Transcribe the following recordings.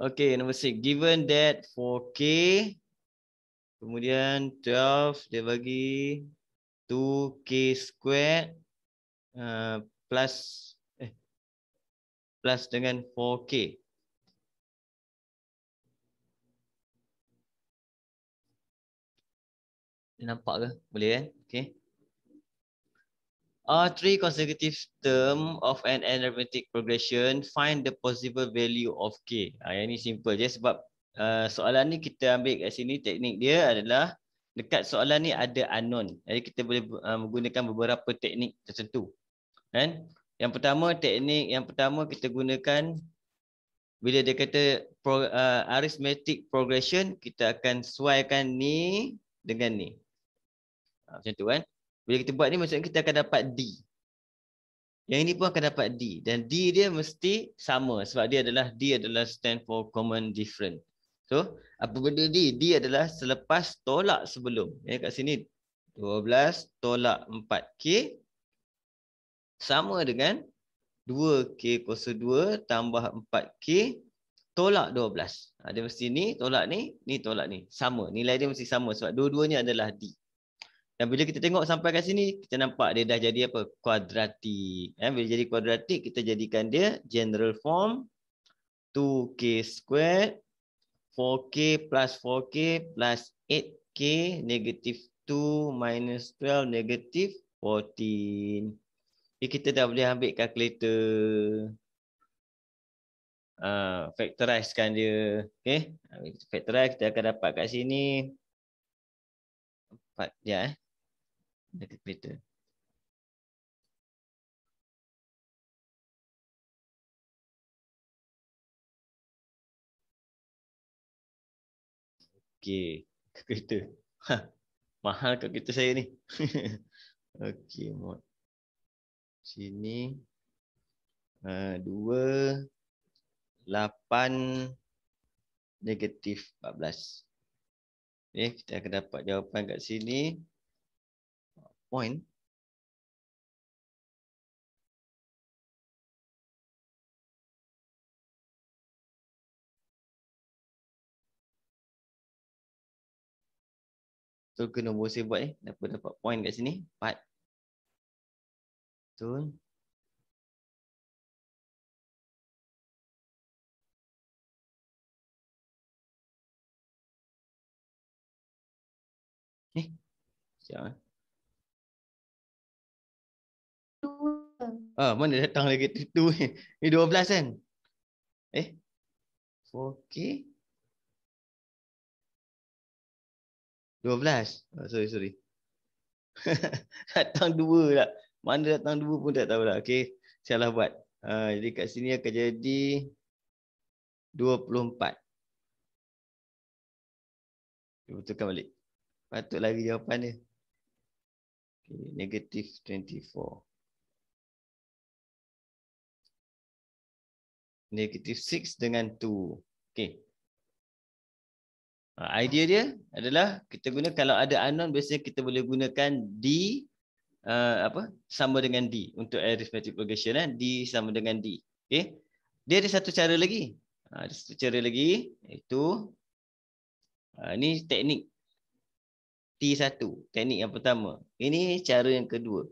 Okay, number 6. Given that 4K, kemudian 12 dia bagi 2K squared uh, plus, eh, plus dengan 4K. Dia nampak ke? Boleh kan? Okay uh, three consecutive term of an arithmetic progression, find the possible value of K. Uh, yang ni simple je sebab uh, soalan ni kita ambil kat sini teknik dia adalah dekat soalan ni ada unknown. Jadi kita boleh uh, menggunakan beberapa teknik tertentu. Kan? Yang pertama teknik yang pertama kita gunakan bila dia kata pro, uh, arithmetic progression kita akan sesuaikan ni dengan ni. Uh, macam tu kan. Bila kita buat ni maksudnya kita akan dapat D. Yang ini pun akan dapat D. Dan D dia mesti sama sebab dia adalah D adalah stand for common different. So apa benda D? D adalah selepas tolak sebelum. Ya, kat sini 12 tolak 4K sama dengan 2K kosa 2 tambah 4K tolak 12. Ha, dia mesti ni tolak ni, ni tolak ni. Sama. Nilai dia mesti sama sebab dua-duanya adalah D. Dan bila kita tengok sampai kat sini, kita nampak dia dah jadi apa? Kuadratik. Eh, bila jadi kuadratik, kita jadikan dia general form 2k squared 4k plus 4k plus 8k negative 2 minus 12 negative 14. Jadi kita dah boleh ambil kalkulator. Uh, ah, factorizekan dia. Okay. Factorize kita akan dapat kat sini. 4, ya. Yeah dekat kereta. Okey, ke kereta. Ha, mahal ke kereta saya ni. Okey, mod. Sini. Uh, dua. Lapan. Negatif empat belas. Okay, eh, kita akan dapat jawapan kat sini point. So kena buat saya buat ni. Dapat dapat point kat sini. empat. Tu. Ni. Eh, siap eh. Ah, mana datang lagi tu? Ni 12 kan? Eh. Okey. 12. Oh, ah, sorry, sorry. datang dua lah. Mana datang dua pun tak tahu lah. Okey. Salah buat. Ah, jadi kat sini akan jadi 24. Kita betulkan balik. Patut lagi jawapan dia. Okay, negative negative 6 dengan 2. Okay. Ha, idea dia adalah kita guna kalau ada unknown biasanya kita boleh gunakan D uh, apa sama dengan D untuk arithmetic progression. Eh? D sama dengan D. Okay. Dia ada satu cara lagi. Ha, ada satu cara lagi iaitu uh, ha, ini teknik T1. Teknik yang pertama. Ini cara yang kedua.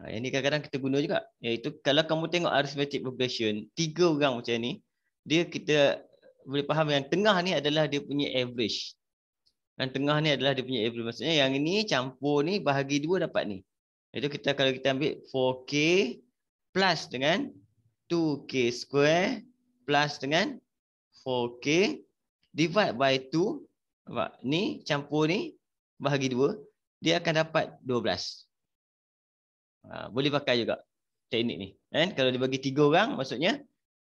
Ha, yang ni kadang-kadang kita guna juga. Iaitu kalau kamu tengok arithmetic progression, tiga orang macam ni, dia kita boleh faham yang tengah ni adalah dia punya average. Yang tengah ni adalah dia punya average. Maksudnya yang ini campur ni bahagi dua dapat ni. Iaitu kita kalau kita ambil 4K plus dengan 2K square plus dengan 4K divide by 2. Nampak? Ni campur ni bahagi dua. Dia akan dapat 12. Ha, boleh pakai juga teknik ni kan kalau dibagi tiga orang maksudnya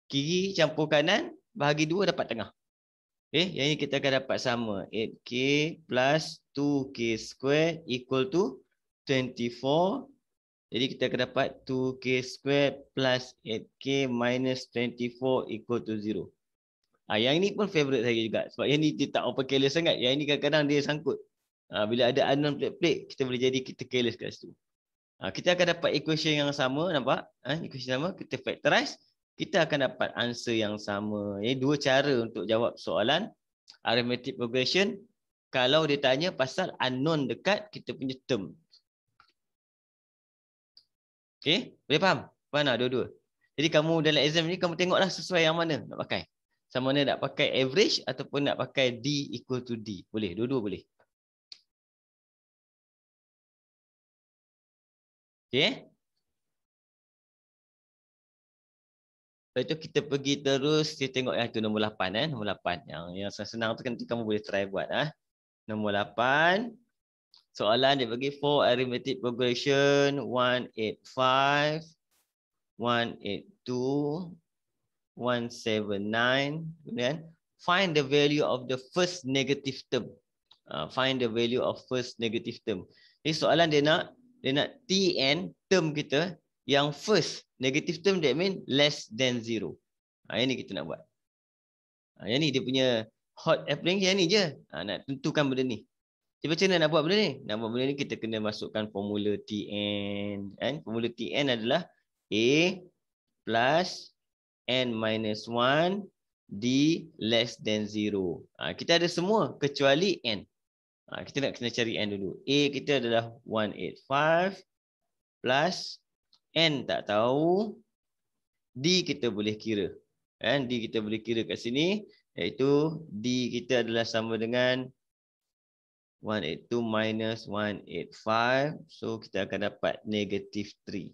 kiri campur kanan bahagi dua dapat tengah Okay, eh, yang ini kita akan dapat sama 8k plus 2k square equal to 24 jadi kita akan dapat 2k square plus 8k minus 24 equal to 0 Ah ha, yang ini pun favorite saya juga sebab yang ni dia tak apa careless sangat yang ini kadang-kadang dia sangkut ah bila ada unknown plate-plate kita boleh jadi kita careless kat situ Ah, kita akan dapat equation yang sama nampak eh equation sama kita factorize kita akan dapat answer yang sama Ini dua cara untuk jawab soalan arithmetic progression kalau dia tanya pasal unknown dekat kita punya term okey boleh faham mana dua-dua jadi kamu dalam exam ni kamu tengoklah sesuai yang mana nak pakai sama ada nak pakai average ataupun nak pakai d equal to d boleh dua-dua boleh Okey. Lepas tu kita pergi terus kita tengok yang tu nombor 8 eh, nombor 8. Yang yang senang-senang tu nanti kamu boleh try buat ah. Eh. Nombor 8. Soalan dia bagi for arithmetic progression 185 182 179 kan. Find the value of the first negative term. Uh, find the value of first negative term. Ini soalan dia nak dia nak Tn term kita yang first negative term that mean less than zero. Ha, yang ni kita nak buat. Ha, yang ni dia punya hot appling yang ni je. Ha, nak tentukan benda ni. Jadi macam mana nak buat benda ni? Nak buat benda ni kita kena masukkan formula Tn. Ha, kan? formula Tn adalah A plus N minus 1 D less than zero. Ha, kita ada semua kecuali N. Ha, kita nak kena cari n dulu. A kita adalah 185 plus n tak tahu d kita boleh kira. Kan d kita boleh kira kat sini iaitu d kita adalah sama dengan 182 minus 185 so kita akan dapat negative 3.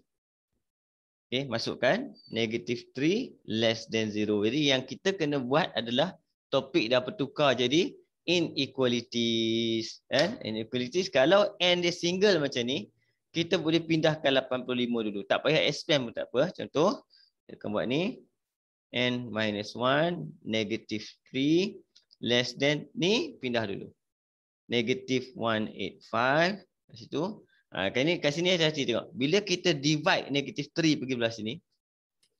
Okey, masukkan negative 3 less than 0. Jadi yang kita kena buat adalah topik dah bertukar jadi inequalities kan eh? inequalities kalau n dia single macam ni kita boleh pindahkan 85 dulu tak payah expand pun tak apa contoh kita akan buat ni n minus 1 negative 3 less than ni pindah dulu negative 185 kat situ ha, kat sini kat sini hati tengok bila kita divide negative 3 pergi belah sini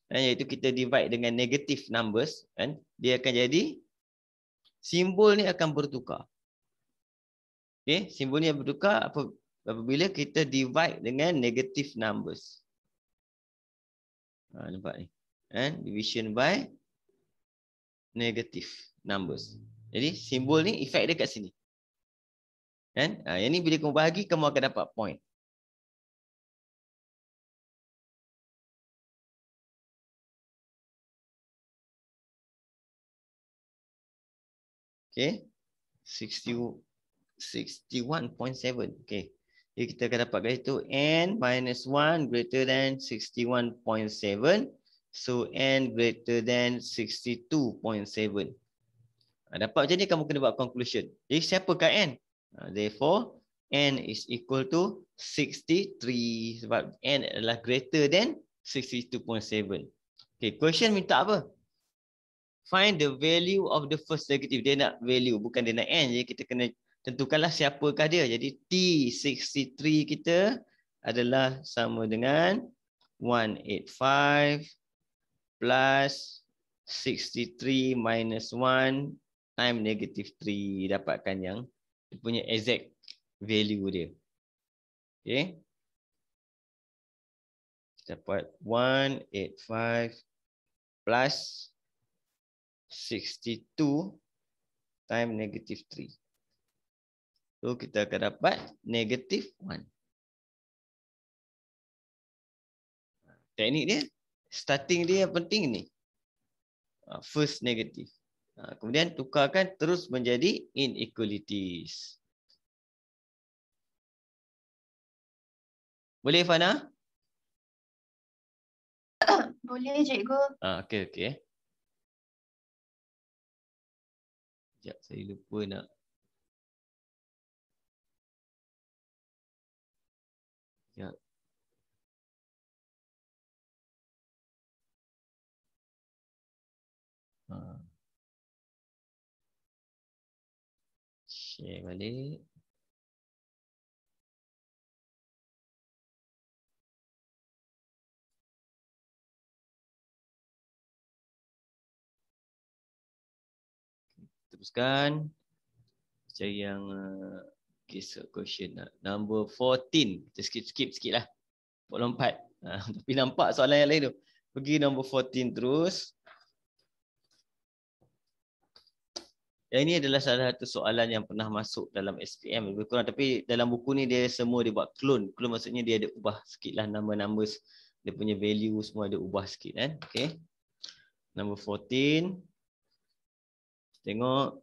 dan iaitu kita divide dengan negative numbers kan dia akan jadi simbol ni akan bertukar. Okay, simbol ni akan bertukar apabila kita divide dengan negative numbers. Ha, nampak ni. And division by negative numbers. Jadi simbol ni efek dia kat sini. Kan? Ha, yang ni bila kamu bahagi, kamu akan dapat point. Okay. 61.7. Okay. Jadi kita akan dapat kat situ. N minus 1 greater than 61.7. So N greater than 62.7. Ha, dapat macam ni kamu kena buat conclusion. Jadi siapakah N? Ha, therefore N is equal to 63. Sebab N adalah greater than 62.7. Okay. Question minta apa? find the value of the first negative. Dia nak value, bukan dia nak n. Jadi kita kena tentukanlah siapakah dia. Jadi T63 kita adalah sama dengan 185 plus 63 minus 1 time negative 3. Dapatkan yang dia punya exact value dia. Okay. Dapat 185 plus 62 times negative 3. So kita akan dapat negative 1. Teknik dia, starting dia penting ni. Ah, first negative. Ah, kemudian tukarkan terus menjadi inequalities. Boleh Fana? Boleh cikgu. Ah, okay, okay. Sekejap saya lupa nak Ya. Ha. Share balik. teruskan. Cari yang uh, case question lah. Number 14. Just skip skip sikit lah. Pukul lompat. Ah, tapi nampak soalan yang lain tu. Pergi number 14 terus. Ya ini adalah salah satu soalan yang pernah masuk dalam SPM lebih kurang. Tapi dalam buku ni dia semua dia buat clone. Clone maksudnya dia ada ubah sikit lah nama-nama dia punya value semua ada ubah sikit kan. Okay. Number 14. Tengok.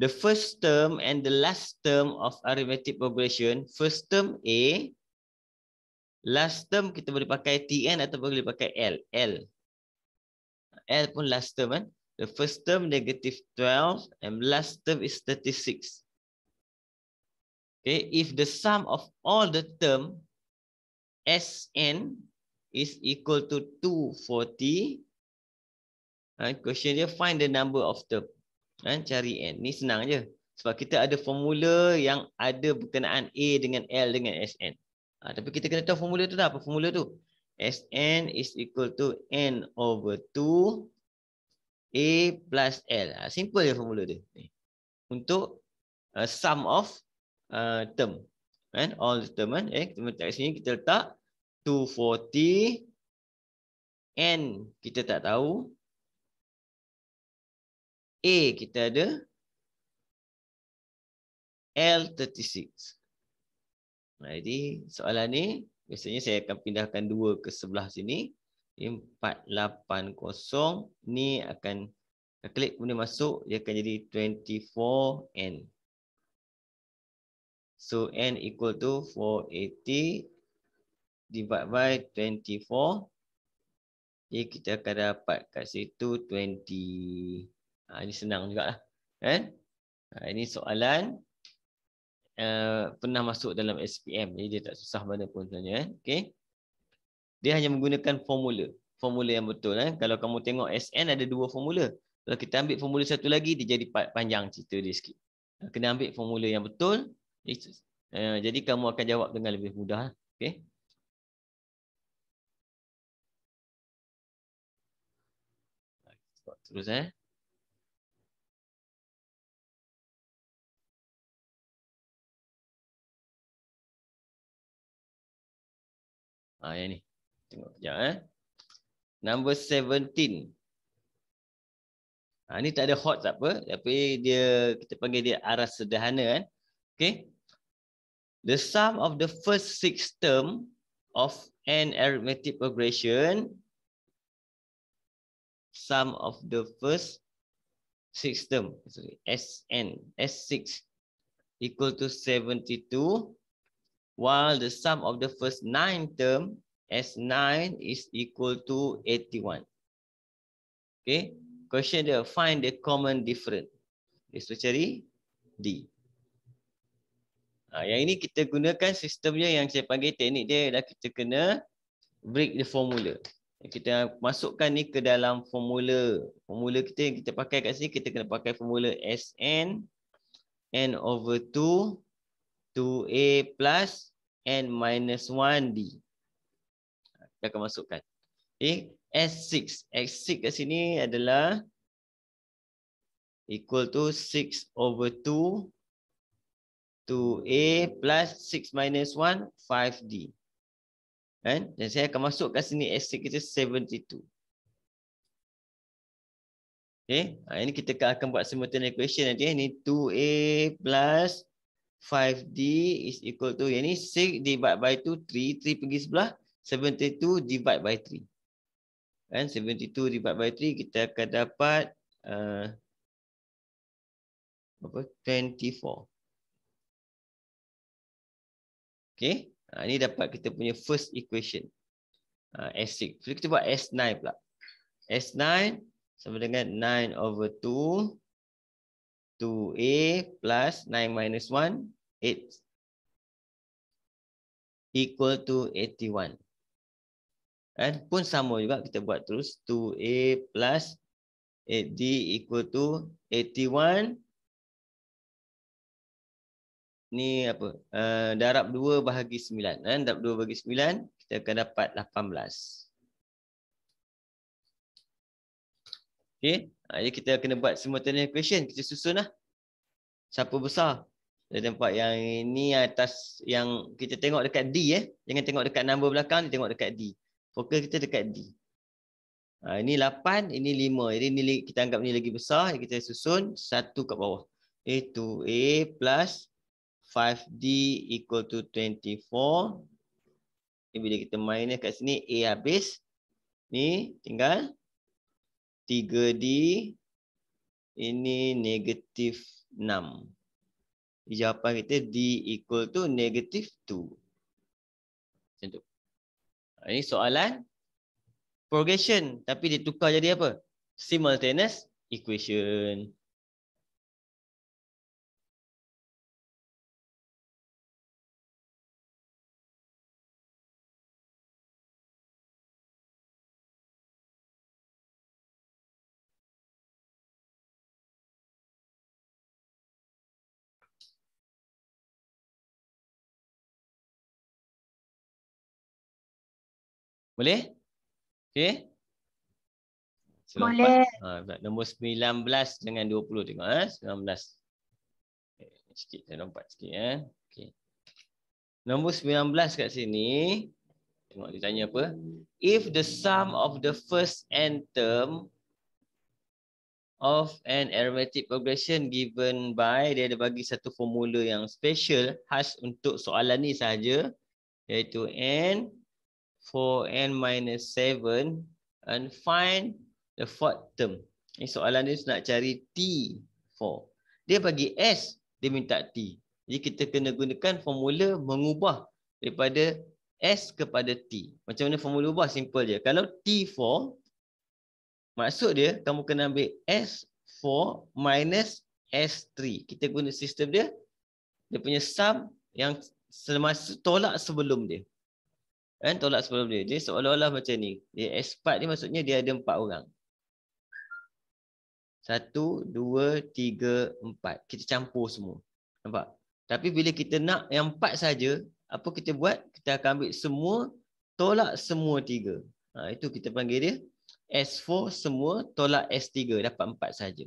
The first term and the last term of arithmetic progression. First term A. Last term kita boleh pakai TN kan atau boleh pakai L. L. L pun last term kan. The first term negative 12 and last term is 36. Okay, if the sum of all the term SN is equal to 240, right, uh, question dia find the number of term. Kan? Cari N. Ni senang je. Sebab kita ada formula yang ada berkenaan A dengan L dengan SN. Ha, ah, tapi kita kena tahu formula tu dah. Apa formula tu? SN is equal to N over 2 A plus L. Ha, simple je formula tu. Untuk uh, sum of uh, term. Kan? All the term. Kan? Eh, kita letak sini. Kita letak 240 N kita tak tahu. A kita ada L36. Jadi soalan ni biasanya saya akan pindahkan dua ke sebelah sini. 480 ni akan klik kemudian masuk dia akan jadi 24N. So N equal to 480 divided by 24. Jadi kita akan dapat kat situ 20. Ha, ini senang juga. Eh? Ha, ini soalan uh, pernah masuk dalam SPM. Jadi dia tak susah mana pun sebenarnya. Eh? Okay. Dia hanya menggunakan formula. Formula yang betul. Eh? Kalau kamu tengok SN ada dua formula. Kalau kita ambil formula satu lagi, dia jadi panjang cerita dia sikit. Ha, kena ambil formula yang betul. Eh, uh, jadi kamu akan jawab dengan lebih mudah. Okay. Terus eh. Ha, yang ni. Tengok kejap eh. Number 17. Ha, ni tak ada hot tak apa. Tapi dia, kita panggil dia aras sederhana kan. Okay. The sum of the first six term of an arithmetic progression. Sum of the first six term. Sorry, n S6 equal to 72 while the sum of the first nine term S9 is equal to 81. Okay, question dia, find the common difference. Dia cari D. Ha, yang ini kita gunakan sistemnya yang saya panggil teknik dia dan kita kena break the formula. Kita masukkan ni ke dalam formula. Formula kita yang kita pakai kat sini, kita kena pakai formula Sn n over 2 2A plus N minus 1D. Kita akan masukkan. Okay. S6. X6 kat sini adalah equal to 6 over 2 2A plus 6 minus 1 5D. And, dan saya akan masuk kat sini S6 kita 72. Okay. Ha, ini kita akan buat simultaneous equation nanti. Ini 2A plus 6 5D is equal to yang ni 6 divide by 2, 3, 3 pergi sebelah 72 divide by 3 and 72 divide by 3 kita akan dapat uh, apa 24 okay. uh, ni dapat kita punya first equation uh, S6 so, kita buat S9 pula S9 sama dengan 9 over 2 2a plus 9 minus 1, 8 equal to 81. And pun sama juga kita buat terus. 2a plus 8d equal to 81. Ni apa? Uh, darab 2 bahagi 9. Eh? Darab 2 bahagi 9, eh, kita akan dapat 18. Okay. Ha, jadi kita kena buat semua tanya question Kita susun lah. Siapa besar? Dari tempat yang ni atas yang kita tengok dekat D eh. Jangan tengok dekat number belakang, tengok dekat D. Fokus kita dekat D. Ha, ini 8, ini 5. Jadi ini kita anggap ni lagi besar. Kita susun satu kat bawah. A to A plus 5D equal to 24. Jadi bila kita main eh, kat sini, A habis. Ni tinggal 3D ini negatif 6. Jawapan kita D equal to negatif 2. Macam tu. Ini soalan progression. Tapi dia tukar jadi apa? Simultaneous equation. Boleh? Okey. Boleh. Ha, nombor 19 dengan 20 tengok ha, eh. 19. Sikit saya lompat sikit eh. Okey. Nombor 19 kat sini tengok dia tanya apa? If the sum of the first n term of an arithmetic progression given by dia ada bagi satu formula yang special khas untuk soalan ni saja iaitu n 4n minus 7 and find the fourth term. Ini soalan dia nak cari T4. Dia bagi S, dia minta T. Jadi kita kena gunakan formula mengubah daripada S kepada T. Macam mana formula ubah? Simple je. Kalau T4, maksud dia kamu kena ambil S4 minus S3. Kita guna sistem dia. Dia punya sum yang tolak sebelum dia kan tolak sebelum dia dia seolah-olah macam ni dia expat ni maksudnya dia ada empat orang satu, dua, tiga, empat. Kita campur semua. Nampak? Tapi bila kita nak yang empat saja, apa kita buat? Kita akan ambil semua, tolak semua tiga. Ha, itu kita panggil dia S4 semua, tolak S3. Dapat empat saja.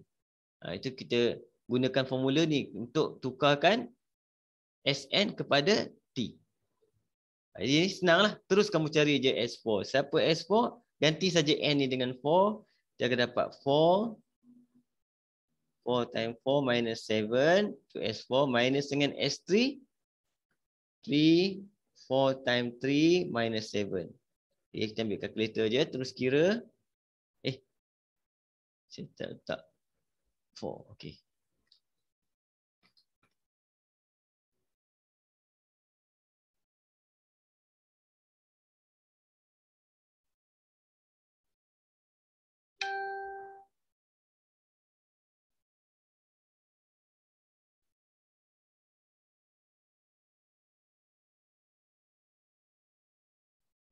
Ha, itu kita gunakan formula ni untuk tukarkan Sn kepada T. Ah, ini senanglah. Terus kamu cari je S4. Siapa S4? Ganti saja N ni dengan 4. Dia akan dapat 4. 4 times 4 minus 7. to S4 minus dengan S3. 3. 4 times 3 minus 7. Okay, eh, kita ambil kalkulator je. Terus kira. Eh. Saya tak letak 4. Okay.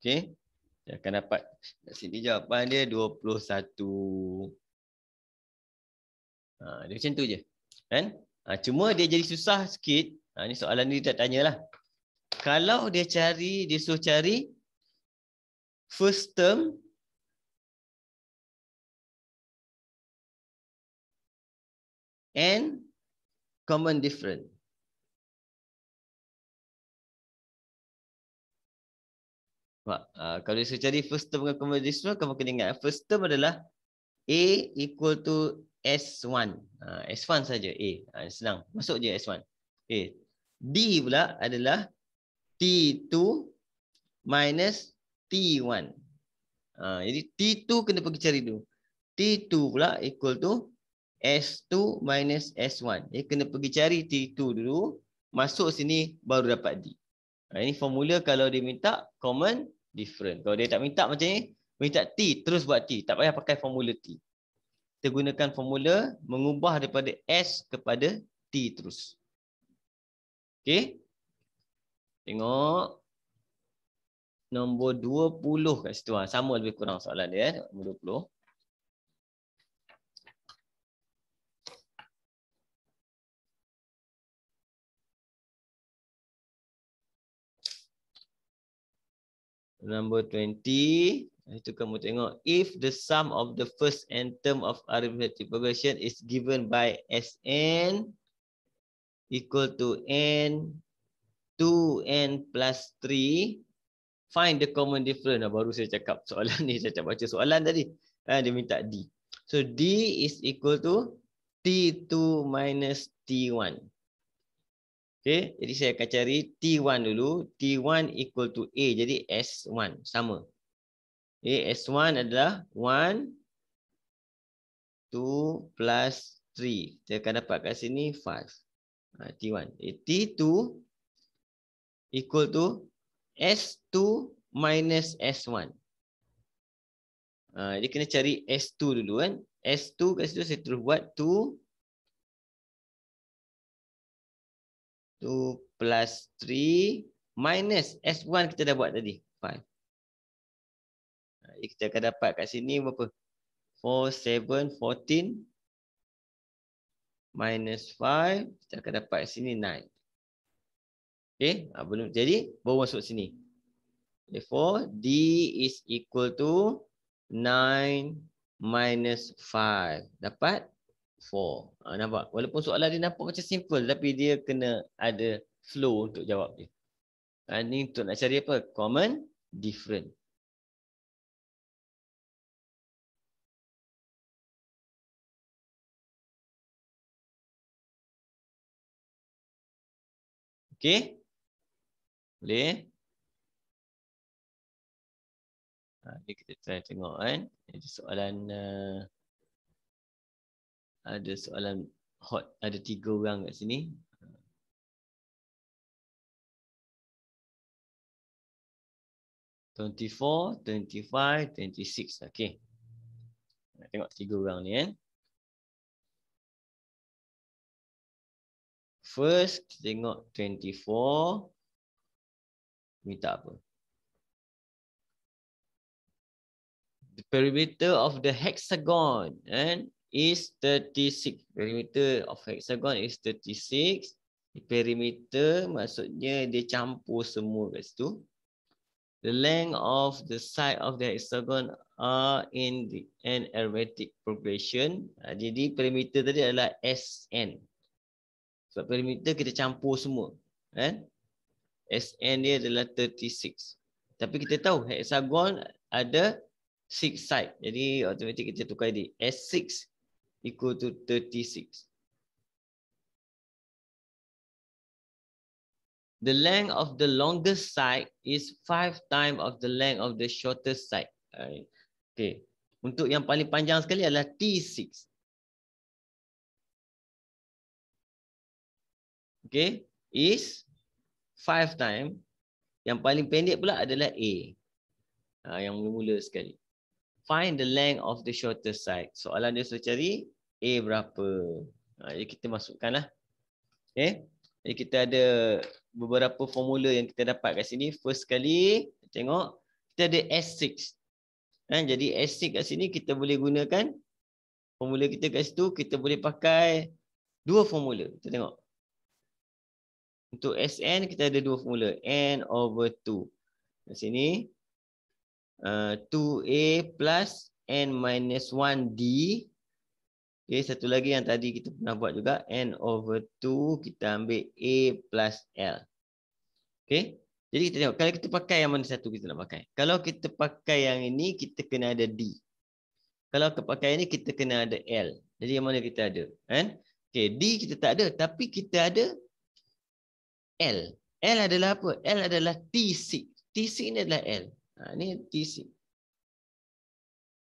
Okey. Dia akan dapat kat sini jawapan dia 21. Ha, dia macam tu je. Kan? Ha, cuma dia jadi susah sikit. Ha, ni soalan ni tak tanyalah. Kalau dia cari, dia suruh cari first term and common difference. Uh, kalau saya cari first term dengan conversational, kamu kena ingat. First term adalah A equal to S1. Uh, S1 saja A. Uh, senang. Masuk je S1. Okay. D pula adalah T2 minus T1. Uh, ah, jadi T2 kena pergi cari dulu. T2 pula equal to S2 minus S1. Dia kena pergi cari T2 dulu. Masuk sini baru dapat D. Ini formula kalau dia minta common different. Kalau dia tak minta macam ni, minta T, terus buat T. Tak payah pakai formula T. Kita gunakan formula mengubah daripada S kepada T terus. Okay. Tengok. Nombor 20 kat situ. Ha, sama lebih kurang soalan dia. Eh. Nombor 20. Number 20, itu kamu tengok. If the sum of the first n term of arithmetic progression is given by Sn equal to n 2n plus 3, find the common difference. Baru saya cakap soalan ni, saya cakap baca soalan tadi. Ah, dia minta D. So D is equal to T2 minus T1. Okay, jadi saya akan cari T1 dulu. T1 equal to A. Jadi S1 sama. Okay, S1 adalah 1, 2 plus 3. Kita akan dapat kat sini 5. T1. T2 equal to S2 minus S1. Ha, jadi kena cari S2 dulu kan. S2 kat situ saya terus buat 2 2 plus 3 minus S1 kita dah buat tadi. 5. Jadi kita akan dapat kat sini berapa? 4, 7, 14 minus 5. Kita akan dapat kat sini 9. Okay. Ha, belum Jadi baru masuk sini. Therefore D is equal to 9 minus 5. Dapat four. Ha, nampak? Walaupun soalan dia nampak macam simple tapi dia kena ada flow untuk jawab dia. Ha, ni untuk nak cari apa? Common, different. Okay. Boleh. Ha, kita try tengok kan. Ini soalan uh, ada soalan hot ada tiga orang kat sini Twenty-four, twenty-five, twenty-six. Okay. Nak tengok tiga orang ni kan. First, kita tengok twenty-four. Minta apa? The perimeter of the hexagon. And is 36. Perimeter of hexagon is 36. Perimeter maksudnya dia campur semua kat situ. The length of the side of the hexagon are in the n arithmetic progression. Ha, jadi perimeter tadi adalah SN. So perimeter kita campur semua. Eh? Kan? SN dia adalah 36. Tapi kita tahu hexagon ada 6 side. Jadi automatik kita tukar di S6 equal to 36. The length of the longest side is five times of the length of the shortest side. Okay. Untuk yang paling panjang sekali adalah T6. Okay. Is five times. Yang paling pendek pula adalah A. Ah, yang mula-mula sekali find the length of the shortest side. Soalan dia suruh cari A berapa. Ha, jadi kita masukkan lah. Okay. Eh, jadi kita ada beberapa formula yang kita dapat kat sini. First sekali, tengok. Kita ada S6. Ha, jadi S6 kat sini kita boleh gunakan. Formula kita kat situ, kita boleh pakai dua formula. Kita tengok. Untuk Sn, kita ada dua formula. N over 2. Kat sini, uh, 2a plus n minus 1d. Okay, satu lagi yang tadi kita pernah buat juga. n over 2 kita ambil a plus l. Okay. Jadi kita tengok. Kalau kita pakai yang mana satu kita nak pakai. Kalau kita pakai yang ini kita kena ada d. Kalau kita pakai ini kita kena ada l. Jadi yang mana kita ada. Kan? Okay, d kita tak ada tapi kita ada l. L adalah apa? L adalah T6. T6 ni adalah L. Ha, ini TC.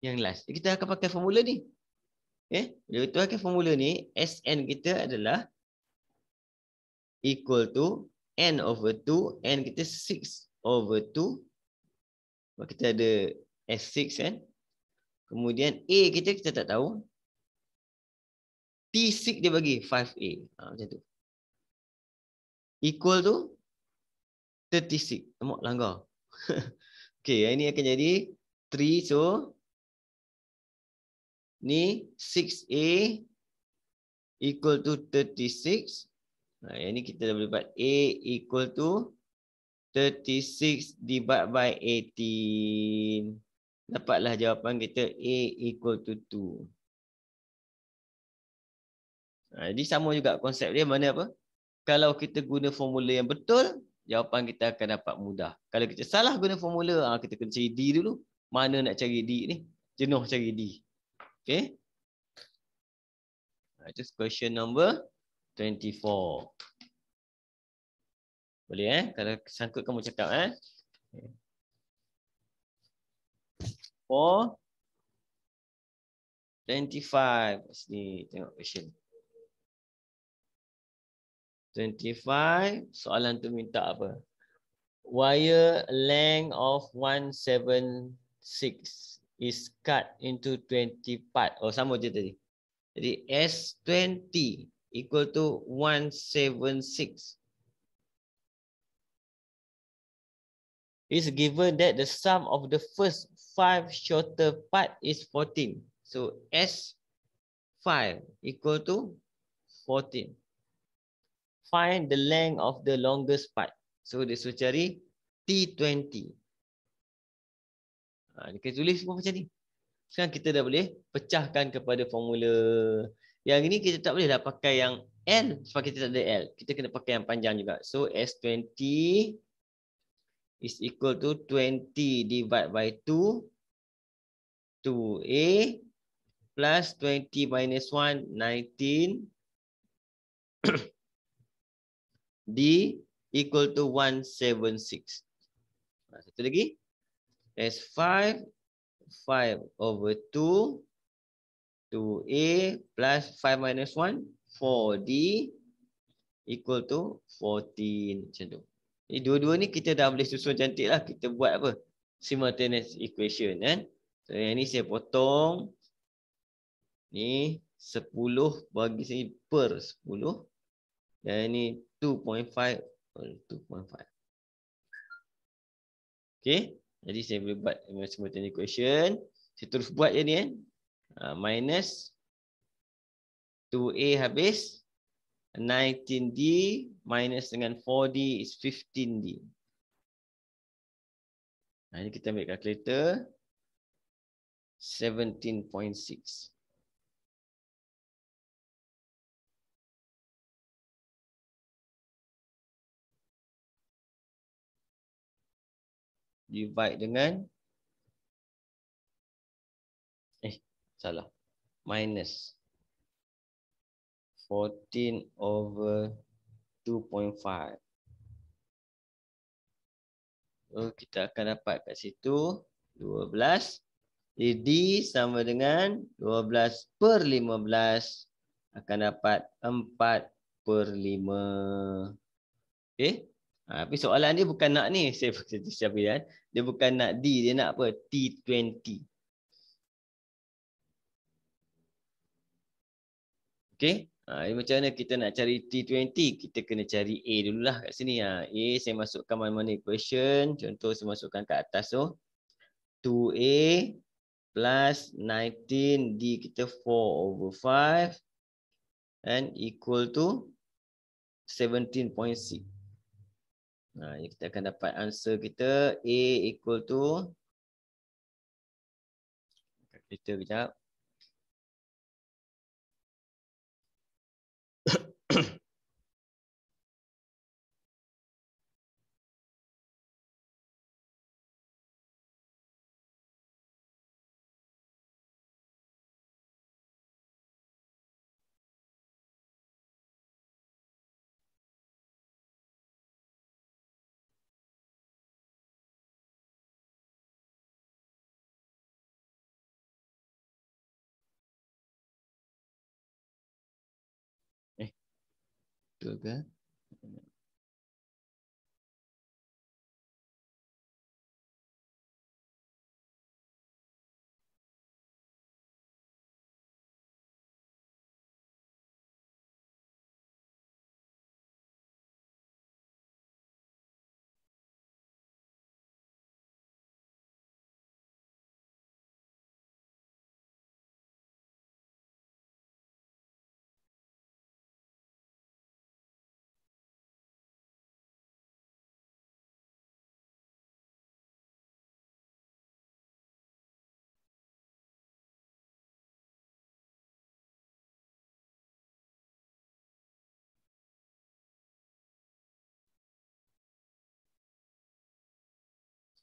Yang last. Kita akan pakai formula ni. Eh, okay. Kita pakai formula ni. Sn kita adalah equal to n over 2. N kita 6 over 2. Kita ada S6 kan. Kemudian A kita, kita tak tahu. T6 dia bagi 5A. Ha, macam tu. Equal to 36. Tengok langgar. Okey, ini akan jadi 3 so ni 6a equal to 36. Nah, ini kita dah boleh dapat a equal to 36 divided by 18. Dapatlah jawapan kita a equal to 2. Nah, jadi sama juga konsep dia mana apa? Kalau kita guna formula yang betul, jawapan kita akan dapat mudah. Kalau kita salah guna formula, ah, kita kena cari D dulu. Mana nak cari D ni? Jenuh cari D. Okay. Ah, just question number 24. Boleh eh? Kalau sangkut kamu cakap eh? For 25. Sini tengok question. 24. 25 soalan tu minta apa wire length of 176 is cut into 20 part oh sama je tadi jadi S20 equal to 176 is given that the sum of the first five shorter part is fourteen. so s five equal to fourteen find the length of the longest part. So dia suruh cari T20. Ha, dia kena tulis pun macam ni. Sekarang kita dah boleh pecahkan kepada formula. Yang ini kita tak boleh dah pakai yang L sebab kita tak ada L. Kita kena pakai yang panjang juga. So S20 is equal to 20 divide by 2 2A plus 20 minus 1 19 D equal to 176. Satu lagi. S5. 5 over 2. 2A plus 5 minus 1. 4D equal to 14. Macam tu. Jadi dua-dua ni kita dah boleh susun cantik lah. Kita buat apa? Simultaneous equation. Eh? So yang ni saya potong. Ni 10 bagi sini per 10. Dan ni 2.5 2.5. Okay Jadi saya boleh buat Semua equation Saya terus buat je ni eh. uh, Minus 2A habis 19D Minus dengan 4D Is 15D Nah, ha, ini kita ambil calculator 17.6 divide dengan eh salah minus 14 over 2.5 oh, kita akan dapat kat situ 12 jadi sama dengan 12 per 15 akan dapat 4 per 5 okay. Eh, Ha, tapi soalan dia bukan nak ni save siapa ya. Dia bukan nak D, dia nak apa? T20. Okey. Ha, macam mana kita nak cari T20? Kita kena cari A dululah kat sini. Ha, A saya masukkan mana-mana equation. Contoh saya masukkan kat atas tu. 2A plus 19 D kita 4 over 5 and equal to 17.6. Ha, nah, kita akan dapat answer kita A equal to kita kejap okay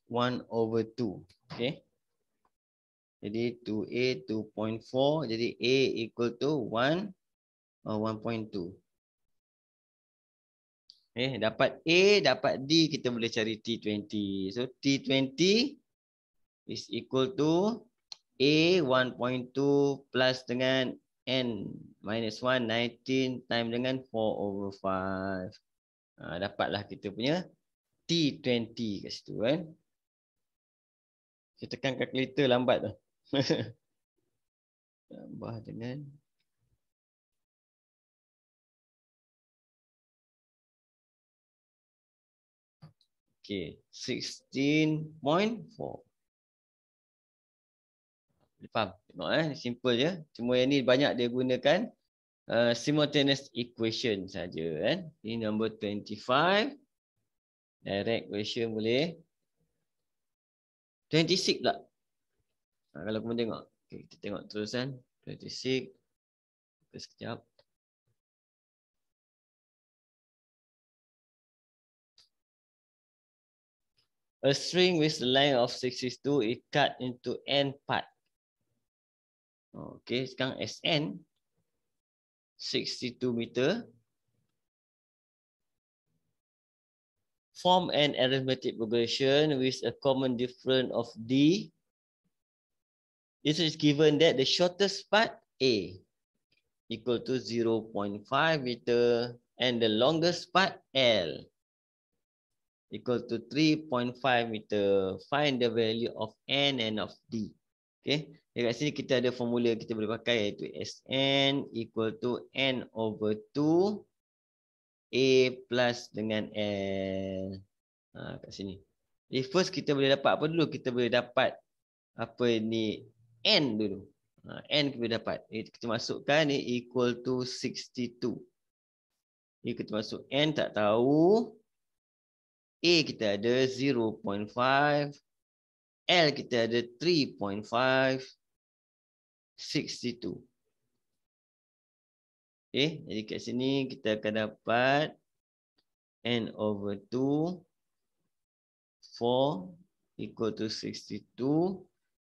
1 over 2. Okay. Jadi 2A 2.4. Jadi A equal to 1 or 1.2. Okay. Dapat A, dapat D. Kita boleh cari T20. So T20 is equal to A 1.2 plus dengan N minus 1, 19 times dengan 4 over 5. Ha, ah, dapatlah kita punya T20 kat situ kan. Eh? Saya tekan kalkulator lambat tu. Tambah dengan. Okay. 16.4. Faham? Tengok eh. Simple je. Cuma yang ni banyak dia gunakan. Uh, simultaneous equation saja. Eh. Ini number 25. Direct question boleh. 26 lah. Ha, kalau kamu tengok. Okay, kita tengok terus kan. 26. Fokus sekejap. A string with the length of 62 is cut into n part. Okay, sekarang Sn 62 meter form an arithmetic progression with a common difference of d. This is given that the shortest part a equal to 0.5 meter and the longest part l equal to 3.5 meter. Find the value of n and of d. Okay. Jadi sini kita ada formula kita boleh pakai iaitu Sn equal to n over 2 A plus dengan L ha, kat sini. Jadi first kita boleh dapat apa dulu? Kita boleh dapat apa ni N dulu. Ha, N kita boleh dapat. Jadi kita masukkan ni equal to 62. Jadi kita masuk N tak tahu. A kita ada 0.5. L kita ada 3.5. 62. Okay. Jadi kat sini kita akan dapat N over 2 4 equal to 62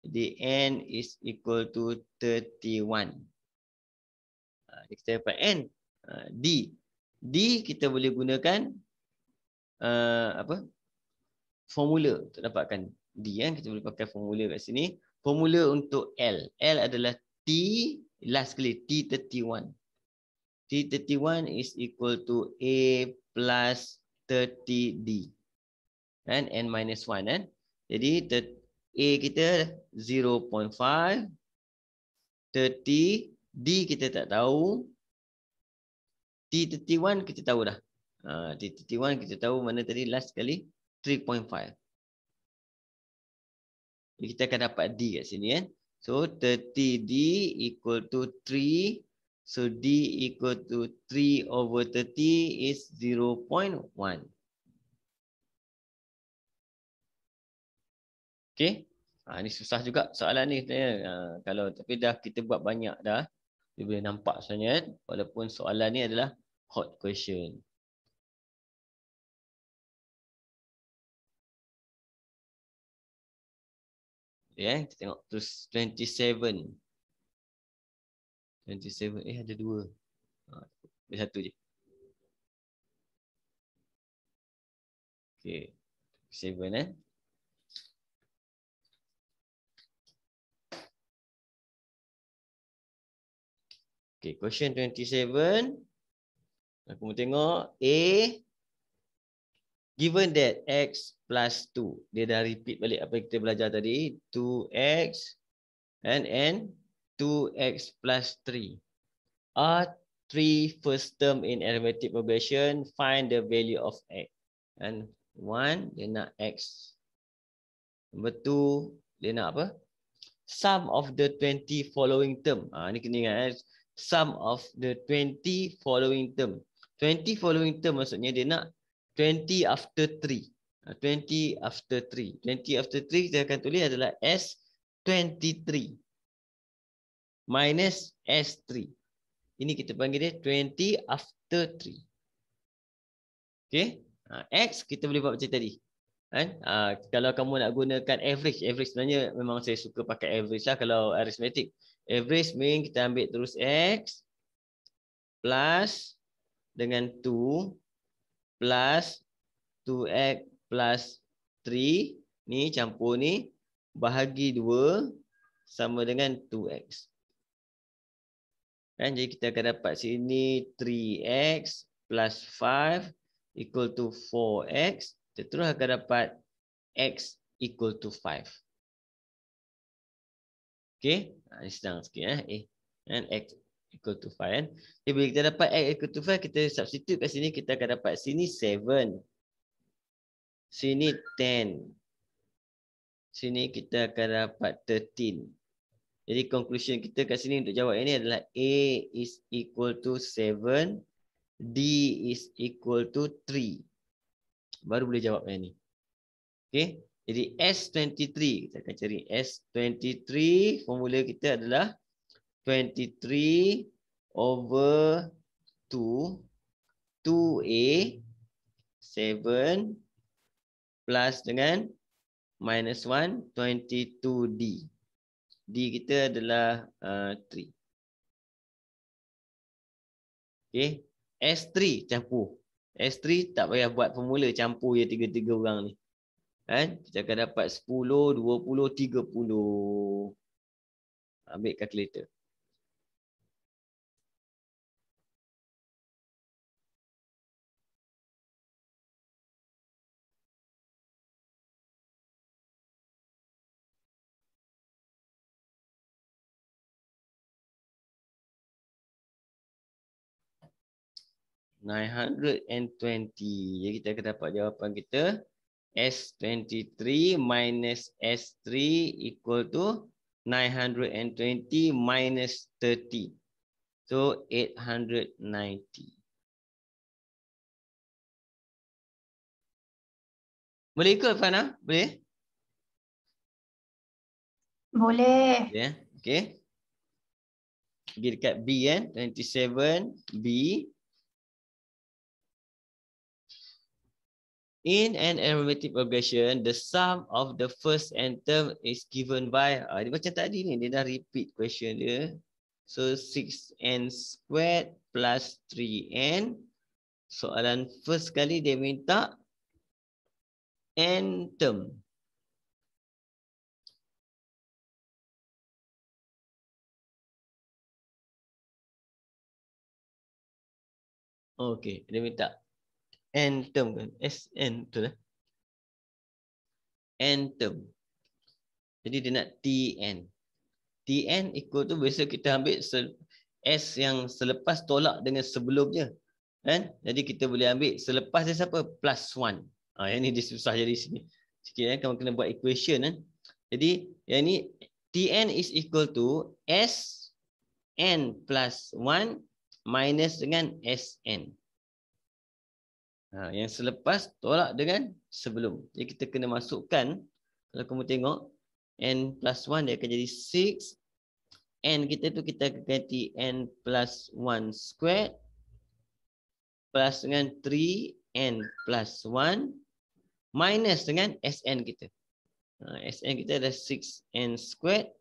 Jadi N is equal to 31 ha, Jadi kita dapat N ha, D D kita boleh gunakan uh, apa formula untuk dapatkan D kan. Kita boleh pakai formula kat sini. Formula untuk L. L adalah T, last kali T31. T31 is equal to A plus 30D. And N minus 1. Eh? Kan? Jadi A kita 0.5. 30D kita tak tahu. T31 kita tahu dah. Uh, ha, T31 kita tahu mana tadi last kali. 3.5. Kita akan dapat D kat sini. Eh? So 30D equal to So D equal to 3 over 30 is 0 0.1. Okay. Ha, ini susah juga soalan ni. Ha, kalau Tapi dah kita buat banyak dah. Dia boleh nampak sebenarnya. Eh? Walaupun soalan ni adalah hot question. Okay, ya, eh? Kita tengok terus 27. 27 eh ada dua. Ha, ada satu je. Okay. 27 eh. Okay, question 27. Aku mau tengok. A. Given that x plus 2. Dia dah repeat balik apa yang kita belajar tadi. 2x and n 2x plus 3. R3 first term in arithmetic progression, find the value of x. And 1, dia nak x. Number 2, dia nak apa? Sum of the 20 following term. Ah, ni kena ingat. Eh? Sum of the 20 following term. 20 following term maksudnya dia nak 20 after 3. 20 ah, after 3. 20 after 3 dia akan tulis adalah S23 minus S3. Ini kita panggil dia 20 after 3. Okay. Ha, X kita boleh buat macam tadi. Kan? Ha, kalau kamu nak gunakan average. Average sebenarnya memang saya suka pakai average lah kalau arithmetic. Average mean kita ambil terus X plus dengan 2 plus 2X plus 3. Ni campur ni bahagi 2 sama dengan 2X. Kan? Jadi kita akan dapat sini 3x plus 5 equal to 4x. Kita terus akan dapat x equal to 5. Okay. Ha, ah, ini senang sikit. Eh? Eh. Kan? X equal to 5. Kan? Okay, bila kita dapat x equal to 5, kita substitute kat sini. Kita akan dapat sini 7. Sini 10. Sini kita akan dapat jadi conclusion kita kat sini untuk jawab ini adalah A is equal to 7, D is equal to 3. Baru boleh jawab yang ini. Okay. Jadi S23, kita akan cari S23, formula kita adalah 23 over 2, 2A, 7 plus dengan minus 1, 22D. D kita adalah uh, 3. Okay. S3 campur. S3 tak payah buat formula campur ya tiga-tiga orang ni. Kan? Kita akan dapat 10, 20, 30. Ambil calculator. 920. Jadi kita akan dapat jawapan kita S23 minus S3 equal to 920 minus 30. So 890. Boleh ikut Fana? Boleh? Boleh. Ya, yeah. okey. Pergi dekat B kan, eh? 27 B In an arithmetic progression, the sum of the first n term is given by, uh, dia macam tadi ni, dia dah repeat question dia. So, 6n squared plus 3n. Soalan first kali dia minta n term. Okay, dia minta n term kan sn betul eh n term jadi dia nak tn tn equal tu biasa kita ambil s yang selepas tolak dengan sebelumnya kan jadi kita boleh ambil selepas dia siapa plus 1 ah ha, yang ni dia susah jadi sini sikit eh kamu kena buat equation kan jadi yang ni tn is equal to s n plus 1 minus dengan sn. Ha, yang selepas tolak dengan sebelum. Jadi kita kena masukkan, kalau kamu tengok, n plus 1 dia akan jadi 6. n kita tu kita akan ganti n plus 1 ha, squared plus dengan 3n plus 1 minus dengan sn kita. Ha, sn kita ada 6n squared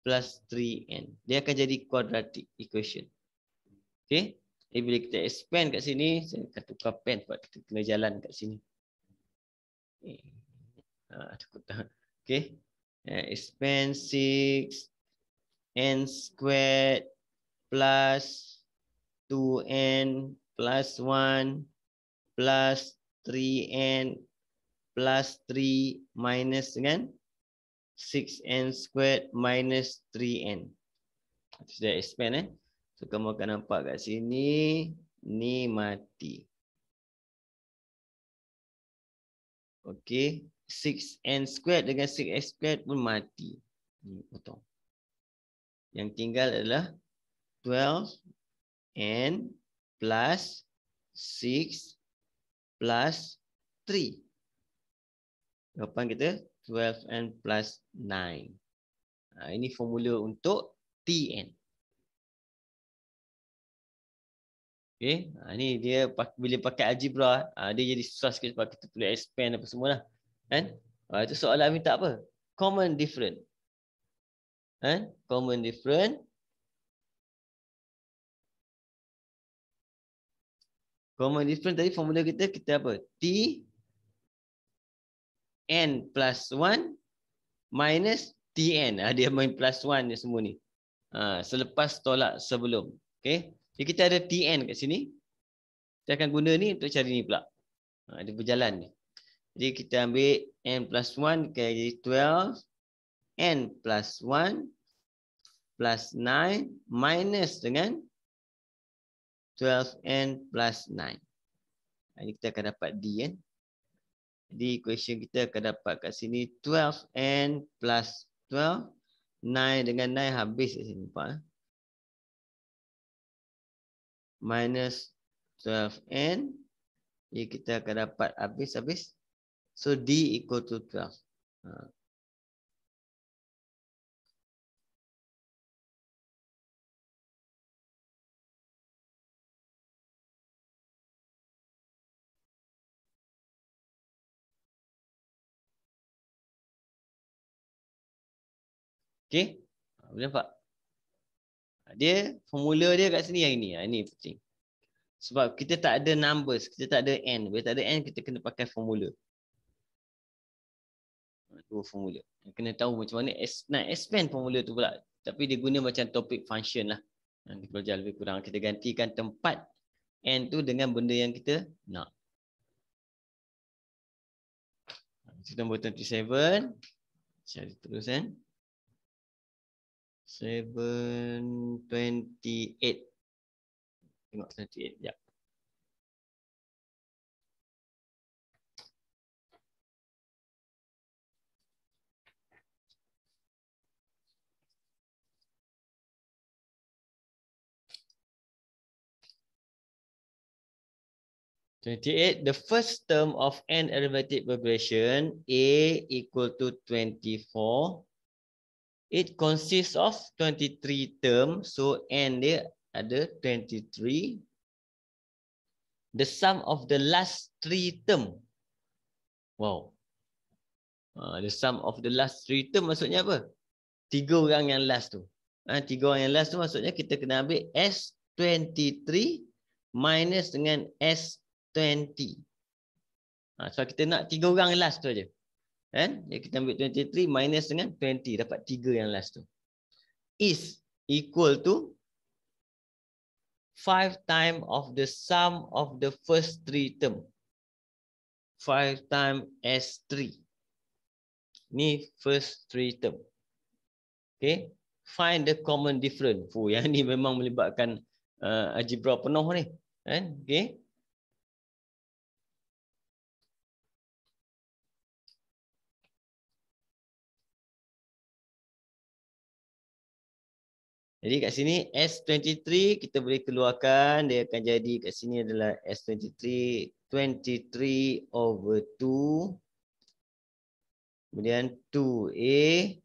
plus 3n. Dia akan jadi kuadratik equation. Okay. Tapi eh, bila kita expand kat sini, saya akan tukar pen buat kita kena jalan kat sini. Ha, takut tak. Okay. Eh, expand 6 n squared plus 2n plus 1 plus 3n plus 3 minus dengan 6n squared minus 3n. Itu sudah expand eh. So kamu akan nampak kat sini ni mati. Okay, 6n squared dengan 6x squared pun mati. Ini potong. Yang tinggal adalah 12n plus 6 plus 3. Jawapan kita 12n plus 9. Ha, ini formula untuk TN. Okay. Ha, ah, ni dia bila pakai algebra, ha, dia jadi susah sikit sebab kita perlu expand apa semua lah. Kan? Ha, ah, itu soalan minta apa? Common different. Ha? Common different. Common different tadi formula kita, kita apa? T N plus 1 minus Tn. Ha, dia main plus 1 ni semua ni. Ha, selepas tolak sebelum. Okay. Jadi kita ada TN kat sini. Kita akan guna ni untuk cari ni pula. Ha, dia berjalan ni. Jadi kita ambil N plus 1 kaya jadi 12. N plus 1 plus 9 minus dengan 12N plus 9. Ha, ini kita akan dapat D kan. Jadi equation kita akan dapat kat sini 12N plus 12. 9 dengan 9 habis kat sini. Nampak, eh? minus 12N. Ya, kita akan dapat habis-habis. So D equal to 12. Ha. Okay. Boleh nampak? Dia formula dia kat sini yang ini. Ini penting. Sebab kita tak ada numbers, kita tak ada n. Bila tak ada n kita kena pakai formula. Dua formula. Kena tahu macam mana s, nak expand formula tu pula. Tapi dia guna macam topic function lah. Kita belajar lebih kurang. Kita gantikan tempat n tu dengan benda yang kita nak. Kita nombor 27. Cari terus kan. Eh? Seven twenty eight. Tengok twenty eight. Ya. Twenty-eight. The first term of n arithmetic progression a equal to twenty-four It consists of 23 term. So n dia ada 23. The sum of the last three term. Wow. Ah, the sum of the last three term maksudnya apa? Tiga orang yang last tu. Ha, tiga orang yang last tu maksudnya kita kena ambil S23 minus dengan S20. Ha, ah, so kita nak tiga orang last tu aja kan jadi ya, kita ambil 23 minus dengan 20 dapat 3 yang last tu is equal to 5 times of the sum of the first three term 5 times s3 ni first three term okay find the common difference Oh, yang ni memang melibatkan uh, algebra penuh ni okay Jadi kat sini S23 kita boleh keluarkan dia akan jadi kat sini adalah S23 23 over 2 kemudian 2A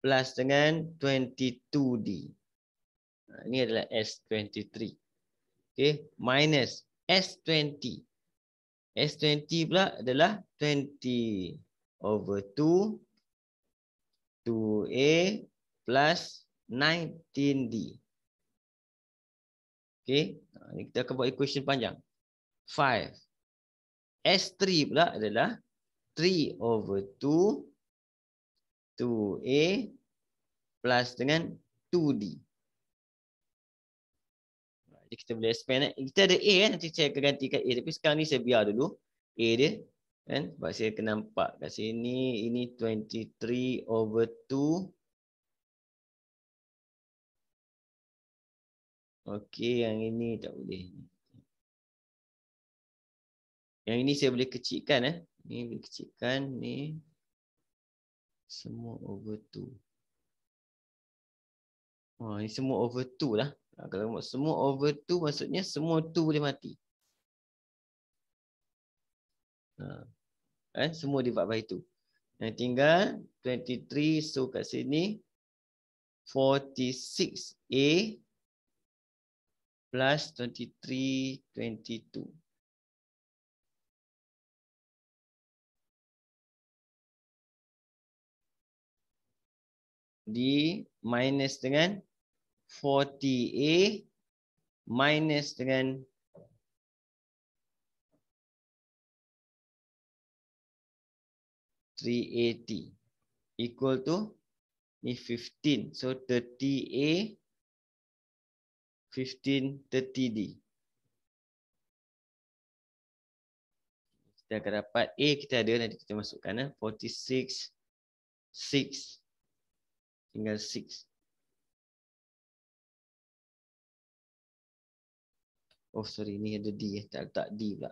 plus dengan 22D. Ha, ini adalah S23. Okay. Minus S20. S20 pula adalah 20 over 2 2A plus 22 19D. Okay. Ha, kita akan buat equation panjang. 5. S3 pula adalah 3 over 2 2A plus dengan 2D. Jadi kita boleh expand. Eh? Kita ada A Eh? Nanti saya akan gantikan A. Tapi sekarang ni saya biar dulu. A dia. Kan? Sebab saya kena nampak kat sini. Ini 23 over 2 Okey, yang ini tak boleh. Yang ini saya boleh kecilkan eh. Ni boleh kecilkan ni. Semua over 2. Wah, ini semua over 2 lah. Ah, kalau semua over 2 maksudnya semua 2 boleh mati. Ha. Eh, semua divide by 2. Yang tinggal 23 so kat sini 46 A plus 23, 22. D minus dengan 40A minus dengan 380 equal to ni 15. So 30A minus 15.30D. Kita akan dapat A kita ada nanti kita masukkan eh. 46, 6. Tinggal 6. Oh sorry ni ada D eh. Tak letak D pula.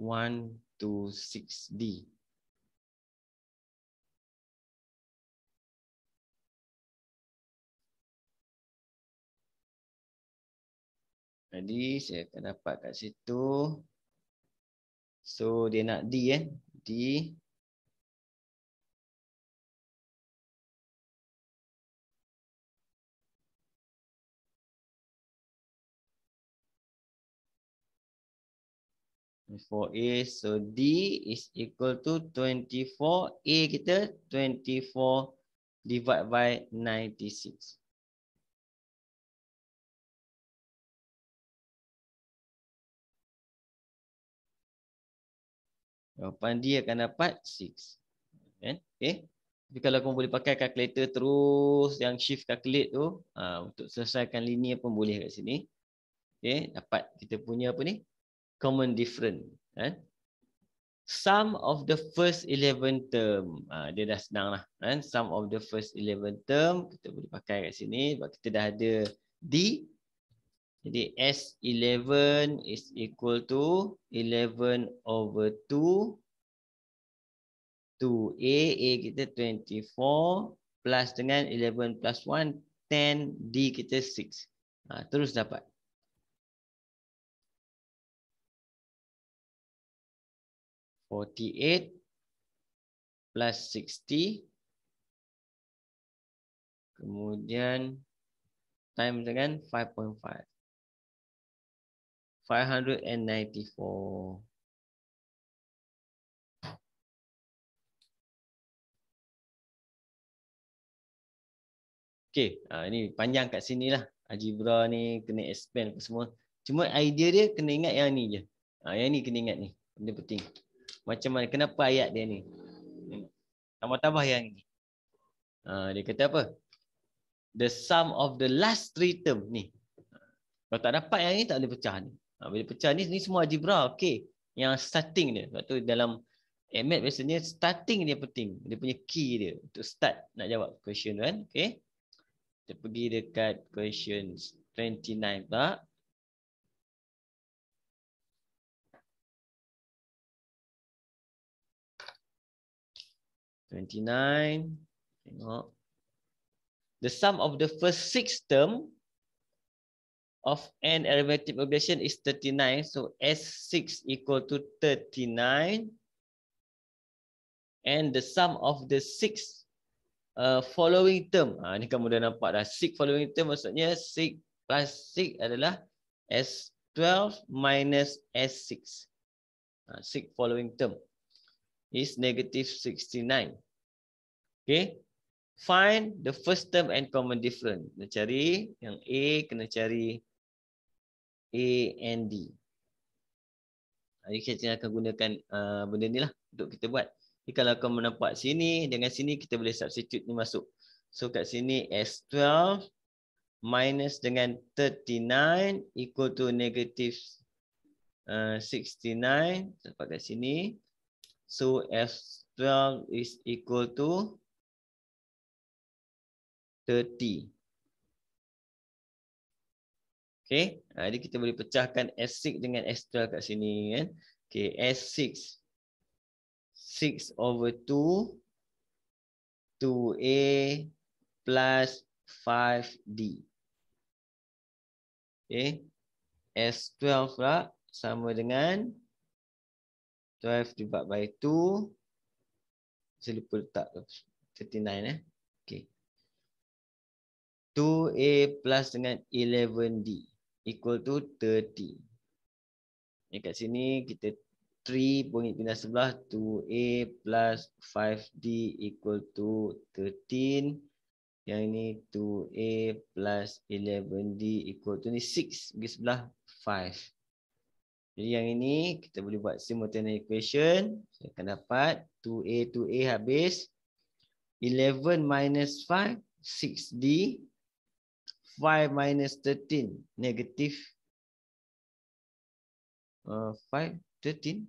to 126D. Jadi saya akan dapat kat situ. So dia nak D eh. D. 24 A. So D is equal to 24 A kita 24 divided by 96. Jawapan D akan dapat 6. Kan? Okay. Tapi kalau kamu boleh pakai kalkulator terus yang shift calculate tu uh, untuk selesaikan linear pun boleh kat sini. Okay. Dapat kita punya apa ni? common different. Eh? Sum of the first 11 term. Uh, dia dah senang lah. Eh? Sum of the first 11 term. Kita boleh pakai kat sini. Sebab kita dah ada D. Jadi S11 is equal to 11 over 2. 2A, A kita 24 plus dengan 11 plus 1, 10, D kita 6. Ha, terus dapat. 48 plus 60 kemudian times dengan 5.5 594 okey ini panjang kat sini lah algebra ni kena expand semua cuma idea dia kena ingat yang ni je ah, yang ni kena ingat ni benda penting macam mana kenapa ayat dia ni tambah-tambah yang ni ha, dia kata apa the sum of the last three term ni kalau tak dapat yang ni tak boleh pecah ni ha, bila pecah ni ni semua algebra okey yang starting dia sebab dalam emet biasanya starting dia penting dia punya key dia untuk start nak jawab question kan okey kita pergi dekat question 29 tak? 29. Tengok. The sum of the first six term of n arithmetic progression is 39. So S6 equal to 39. And the sum of the six uh, following term. Ha, ah, ini kamu dah nampak dah. Six following term maksudnya six plus six adalah S12 minus S6. Ha, ah, six following term is negative 69. Okay. Find the first term and common difference. Kena cari yang A, kena cari A and D. Jadi ah, kita akan gunakan uh, benda ni lah untuk kita buat. Jadi kalau kau menampak sini, dengan sini kita boleh substitute ni masuk. So kat sini S12 minus dengan 39 equal to negative uh, 69. Kita kat sini. So S12 is equal to 30. Okay. Jadi kita boleh pecahkan S6 dengan S12 kat sini kan. Okay. S6. 6 over 2. 2A plus 5D. Okay. S12 lah sama dengan 2. 12 divided by 2. Saya lupa letak 39 eh. Okay. 2A plus dengan 11D equal to 30. Dekat sini kita 3 bunyi pindah sebelah 2A plus 5D equal to 13. Yang ini 2A plus 11D equal to ni 6 pergi sebelah 5. Jadi yang ini kita boleh buat simultaneous equation. Saya akan dapat 2A 2A habis. 11 minus 5, 6D. 5 minus 13, negatif. Uh, 5, 13. 8,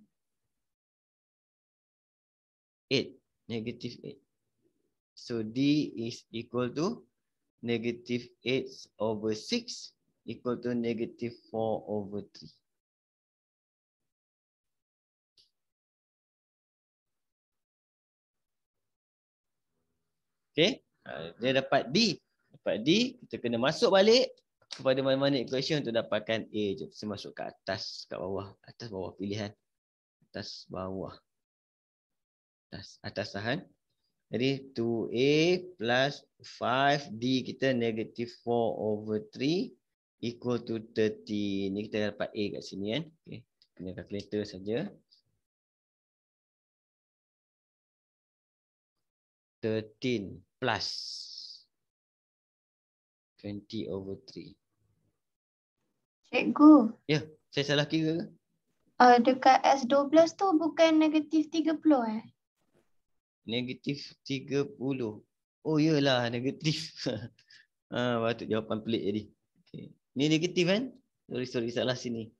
negatif 8. So D is equal to negative 8 over 6 equal to negative 4 over 3. Okey. Ha, dia dapat D. Dapat D. Kita kena masuk balik kepada mana-mana equation untuk dapatkan A. Jom kita masuk ke atas, ke bawah. Atas, bawah. Pilihan. Atas, bawah. Atas, atas lah Jadi 2A plus 5D kita negative 4 over 3 equal to 30. Ini kita dapat A kat sini kan. Okay. Kena calculator saja. 13 plus 20 over 3. Cikgu. Ya, yeah, saya salah kira ke? Uh, dekat S12 tu bukan negatif 30 eh? Negatif 30. Oh, yelah negatif. ah, patut jawapan pelik jadi. Okay. Ni negatif kan? Sorry, sorry, salah sini.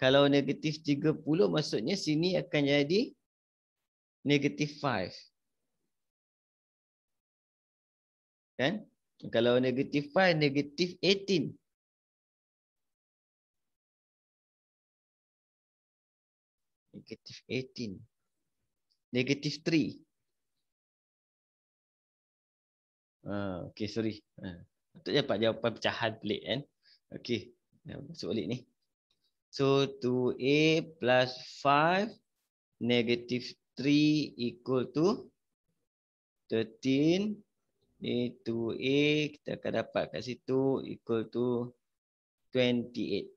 Kalau negatif 30 maksudnya sini akan jadi negatif 5. kan kalau negatif 5 negatif 18 negatif 18 negatif 3 Ah, okay, sorry. Ah, tak dapat jawapan pecahan pelik kan. Okay, masuk balik ni. So, 2A plus 5 negatif 3 equal to itu a kita akan dapat kat situ equal to 28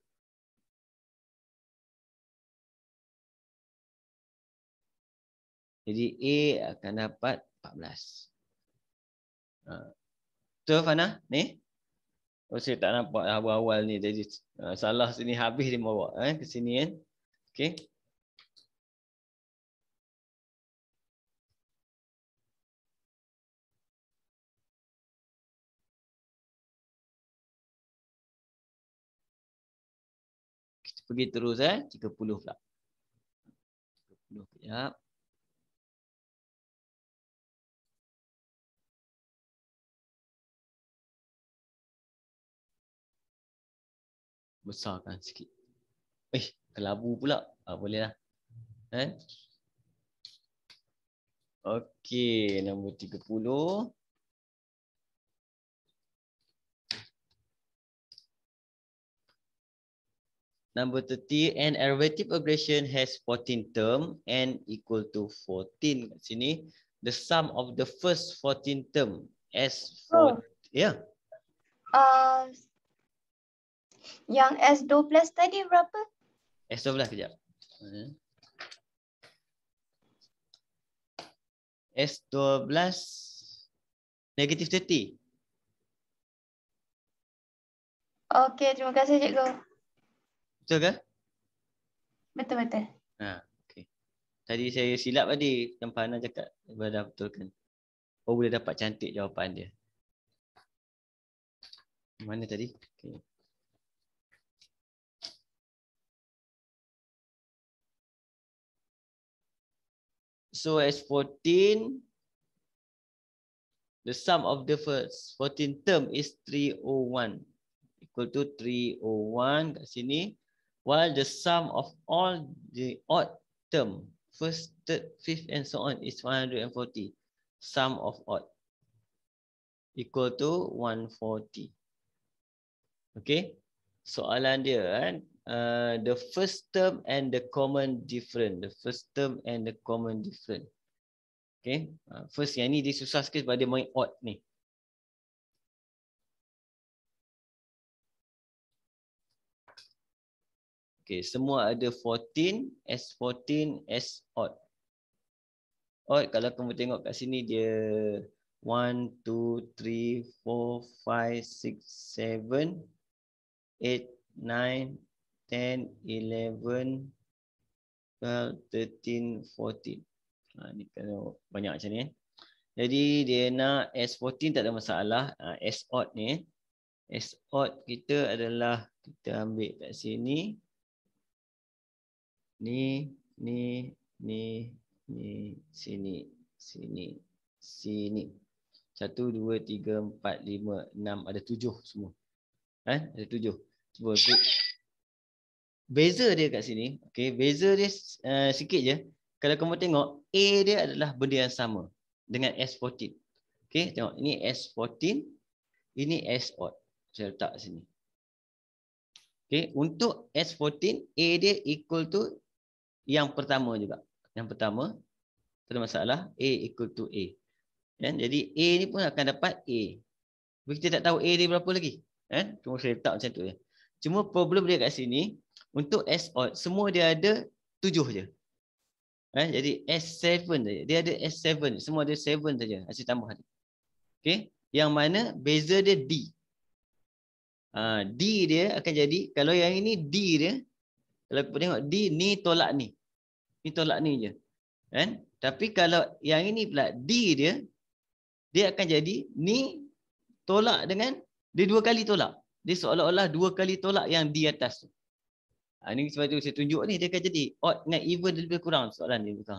jadi a akan dapat 14 ha. betul fana ni oh, saya tak nampak awal-awal ni jadi ha, salah sini habis dia bawa eh ke sini kan eh? okey pergi terus eh 30 pula 30 kejap ya. besarkan sikit. Eh, kelabu pula. Ah, boleh lah. Eh? Okey, nombor 30. Number 30, an arithmetic progression has 14 term n equal to 14 kat sini. The sum of the first 14 term s 4. Oh. Yeah. Um uh, yang s 12 tadi berapa? S 12 kejap. Hmm. S12 negative 30. Okay, terima kasih cikgu. Betul ke? Betul betul. Ha, okay. Tadi saya silap tadi Kampana cakap benda betulkan. Oh boleh dapat cantik jawapan dia. Mana tadi? Okay. So as 14 the sum of the first 14 term is 301 equal to 301 kat sini while the sum of all the odd term, first, third, fifth, and so on, is 140. Sum of odd equal to 140. Okay, soalan dia kan, uh, the first term and the common different. The first term and the common different. Okay, uh, first yang ni dia susah sikit sebab dia main odd ni. Okay, semua ada 14, S14, S odd. Odd, kalau kamu tengok kat sini dia 1, 2, 3, 4, 5, 6, 7, 8, 9, 10, 11, 12, 13, 14. Ha, ni kena banyak macam ni. Eh. Jadi dia nak S14 tak ada masalah. Ha, S odd ni. Eh. S odd kita adalah kita ambil kat sini ni, ni, ni, ni, sini, sini, sini. Satu, dua, tiga, empat, lima, enam. Ada tujuh semua. Eh? Ada tujuh. Cuba, be beza dia kat sini. Okay. Beza dia uh, sikit je. Kalau kamu tengok, A dia adalah benda yang sama dengan S14. Okay. Tengok, ini S14. Ini S odd. Saya letak sini. Okay. Untuk S14, A dia equal to yang pertama juga. Yang pertama, tak ada masalah. A equal to A. Yeah? Kan? Jadi A ni pun akan dapat A. Tapi kita tak tahu A dia berapa lagi. Yeah? Kan? Cuma saya letak macam tu je. Cuma problem dia kat sini, untuk S odd, semua dia ada tujuh je. Yeah? Kan? Jadi S7 saja. Dia ada S7. Semua ada 7 saja. Hasil tambah. Okay? Yang mana beza dia D. Uh, D dia akan jadi, kalau yang ini D dia, kalau kita tengok D ni tolak ni. Ni tolak ni je. Kan? Tapi kalau yang ini pula D dia dia akan jadi ni tolak dengan dia dua kali tolak. Dia seolah-olah dua kali tolak yang di atas tu. Ha, ini sebab tu saya tunjuk ni dia akan jadi odd dengan even lebih kurang soalan ni betul.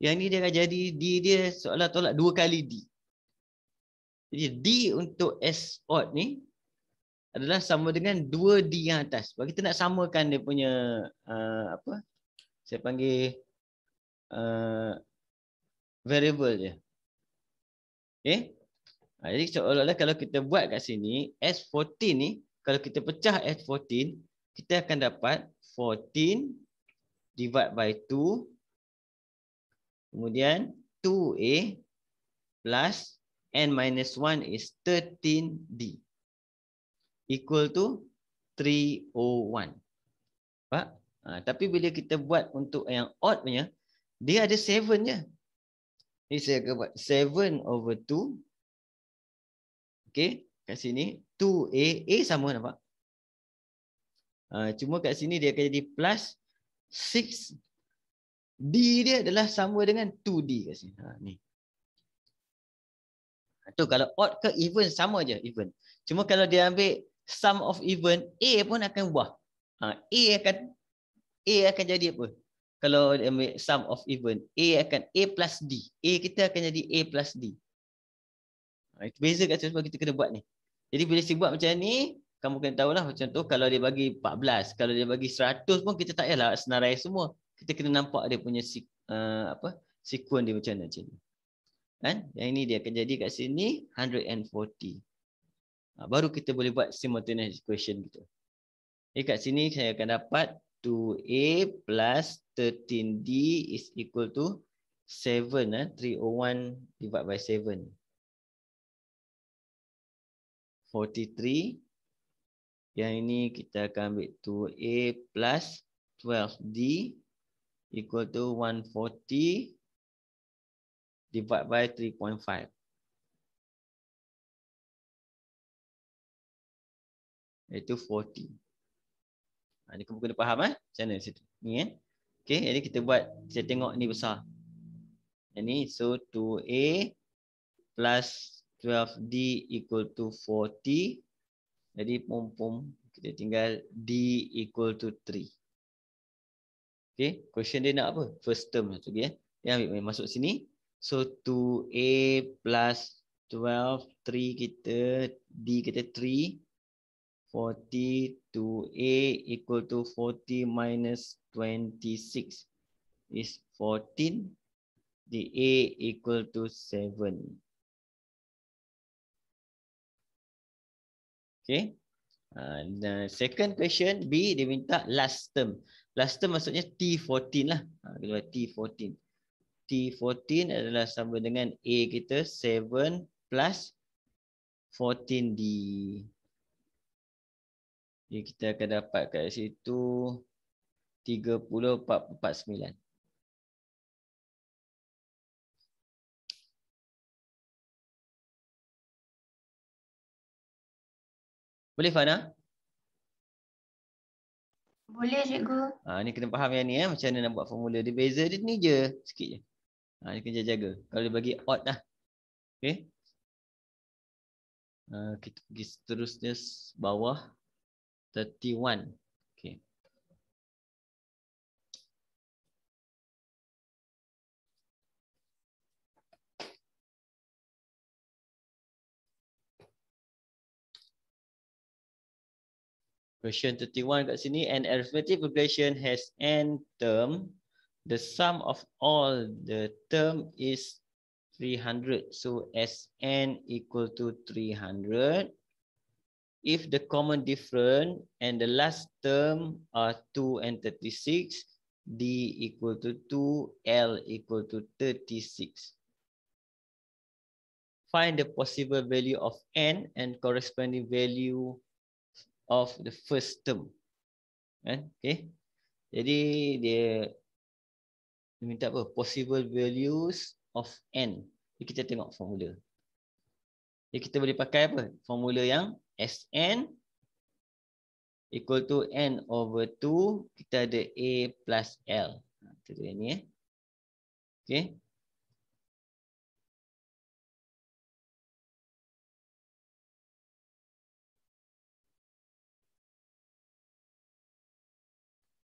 Yang ni dia akan jadi D dia seolah tolak dua kali D. Jadi D untuk S odd ni adalah sama dengan 2D yang atas. Bagi kita nak samakan dia punya uh, apa? Saya panggil uh, variable dia. Okay? Ha, jadi seolah-olah kalau kita buat kat sini, S14 ni, kalau kita pecah S14, kita akan dapat 14 divide by 2. Kemudian 2A plus N minus 1 is 13D equal to 301. Pak, ha, tapi bila kita buat untuk yang odd punya, dia ada 7 je. Ni saya akan buat 7 over 2. Okey, kat sini 2a a sama nampak. Ha, cuma kat sini dia akan jadi plus 6 d dia adalah sama dengan 2d kat sini. Ha ni. Ha, tu kalau odd ke even sama je even. Cuma kalau dia ambil sum of even A pun akan buah. Ha, A akan A akan jadi apa? Kalau dia ambil sum of even A akan A plus D. A kita akan jadi A plus D. Ha, itu beza kat sebab kita kena buat ni. Jadi bila saya buat macam ni, kamu kena tahulah macam tu kalau dia bagi 14, kalau dia bagi 100 pun kita tak payahlah senarai semua. Kita kena nampak dia punya uh, apa sequence dia macam mana macam ni. Kan? Yang ini dia akan jadi kat sini 140. Ha, baru kita boleh buat simultaneous equation gitu. Jadi kat sini saya akan dapat 2A plus 13D is equal to 7. Eh, 301 divided by 7. 43. Yang ini kita akan ambil 2A plus 12D equal to 140 divided by 3.5. iaitu 40. Ha, ah, ni kamu kena faham eh? Macam mana situ? Ni eh? Okay, jadi kita buat, kita tengok ni besar. Yang ni, so 2A plus 12D equal to 40. Jadi, pom pom, kita tinggal D equal to 3. Okay, question dia nak apa? First term satu lah lagi eh? Dia ambil, ambil masuk sini. So 2A plus 12, 3 kita, D kita 3. 42A equal to 40 minus 26 is 14. The A equal to 7. Okay. Uh, the second question B, dia minta last term. Last term maksudnya T14 lah. Ah, kita buat T14. T14 adalah sama dengan A kita 7 plus 14D. Jadi kita akan dapat kat situ 30.449. Boleh Fana? Boleh cikgu. Ha, ni kena faham yang ni eh. macam mana nak buat formula. Dia beza dia ni je sikit je. Ha, dia kena jaga. Kalau dia bagi odd lah. Okay. Uh, ha, kita pergi seterusnya bawah. 31. Okay. Question 31 kat sini. An arithmetic progression has n term. The sum of all the term is 300. So Sn equal to 300 if the common difference and the last term are 2 and 36, D equal to 2, L equal to 36. Find the possible value of N and corresponding value of the first term. Eh, okay. Jadi, dia, dia minta apa? Possible values of N. Jadi kita tengok formula. Jadi kita boleh pakai apa? Formula yang Sn equal to n over 2 kita ada a plus l. Ha tu ni eh. Okey.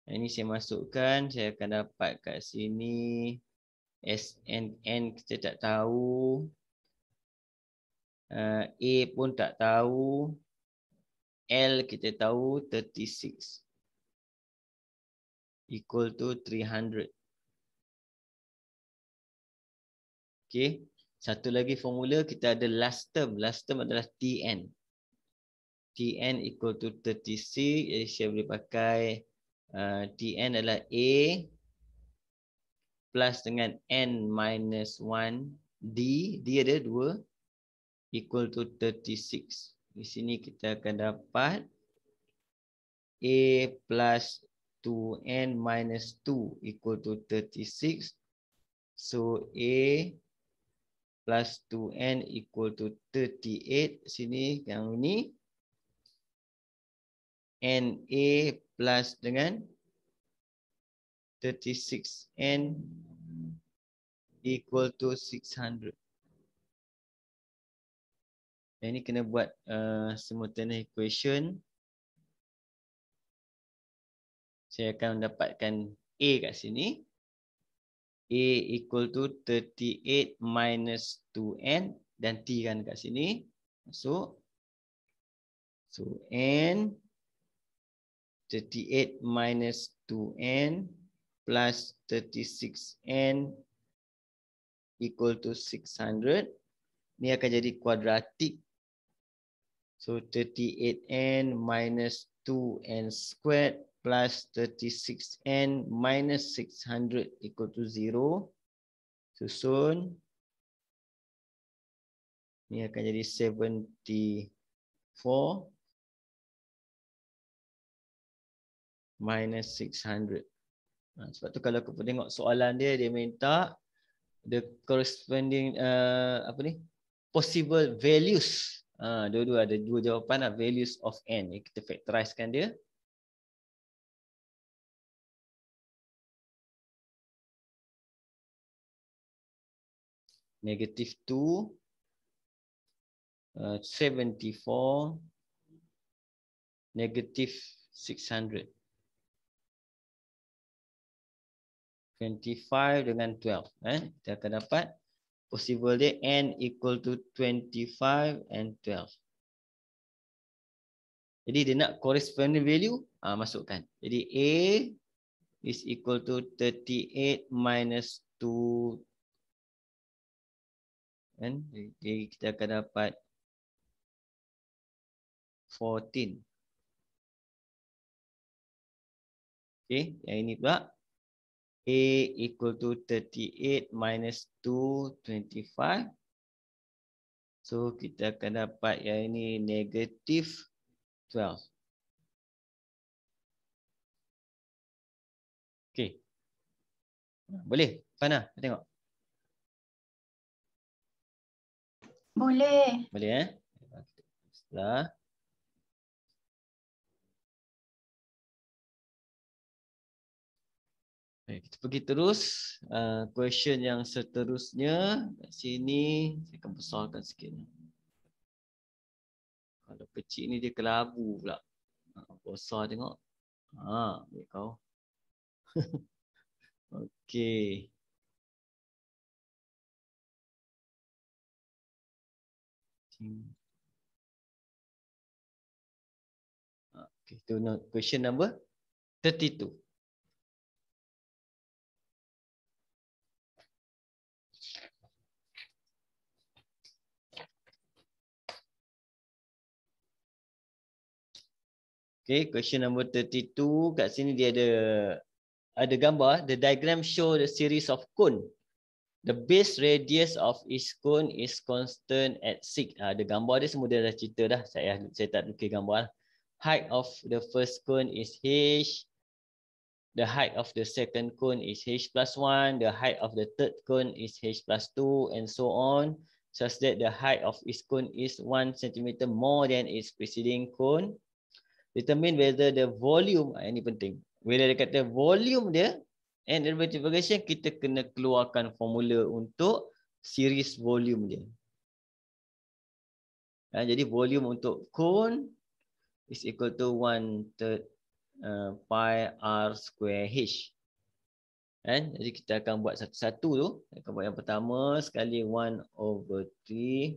Ini saya masukkan, saya akan dapat kat sini SNN kita tak tahu uh, A pun tak tahu L kita tahu 36 equal to 300 Okay, satu lagi formula kita ada last term last term adalah TN TN equal to 36 jadi saya boleh pakai uh, eh, TN adalah A plus dengan N minus 1 D, D ada 2 equal to 36. Di sini kita akan dapat A plus 2N minus 2 equal to 36. So A plus 2N equal to 38. Sini yang ini. n A plus dengan 36N equal to 600. Yang ni kena buat uh, simultaneous equation. Saya akan dapatkan A kat sini. A equal to 38 minus 2N. Dan T kan kat sini. So, so N 38 minus 2N plus 36N equal to 600. Ni akan jadi kuadratik So 38N minus 2N squared plus 36N minus 600 equal to 0. Susun. Ini akan jadi 74 minus 600. Ha, sebab tu kalau aku tengok soalan dia, dia minta the corresponding uh, apa ni possible values Ha, dua-dua ada dua jawapan lah. Values of N. Ya, kita factorize kan dia. Negative 2. Uh, 74. Negative 600. 25. 25. 25 dengan 12 eh kita akan dapat possible dia n equal to 25 and 12. Jadi dia nak corresponding value ah uh, masukkan. Jadi a is equal to 38 minus 2 kan? Jadi kita akan dapat 14. Okay, yang ini pula A equal to 38 minus 225. So kita akan dapat yang ini negatif 12. Okay. Boleh? Fana, kita tengok. Boleh. Boleh eh? Setelah. Baik, kita pergi terus. Uh, question yang seterusnya. Di sini, saya akan besarkan sikit. Kalau kecil ni dia kelabu pula. Uh, besar tengok. Ha, ah, baik kau. Okay. Okay, tu question number 32. Okay, question number 32. Kat sini dia ada ada gambar. The diagram show the series of cone. The base radius of each cone is constant at 6. Ha, ada gambar dia semua dia dah cerita dah. Saya saya tak lukis gambar. Height of the first cone is H. The height of the second cone is H plus 1. The height of the third cone is H plus 2 and so on. Such that the height of each cone is 1 cm more than its preceding cone determine whether the volume ah, ini penting bila dia kata volume dia and reverberation kita kena keluarkan formula untuk series volume dia ah, jadi volume untuk cone is equal to 1 third uh, pi r square h And, eh, jadi kita akan buat satu-satu tu. Kita akan buat yang pertama sekali 1 over 3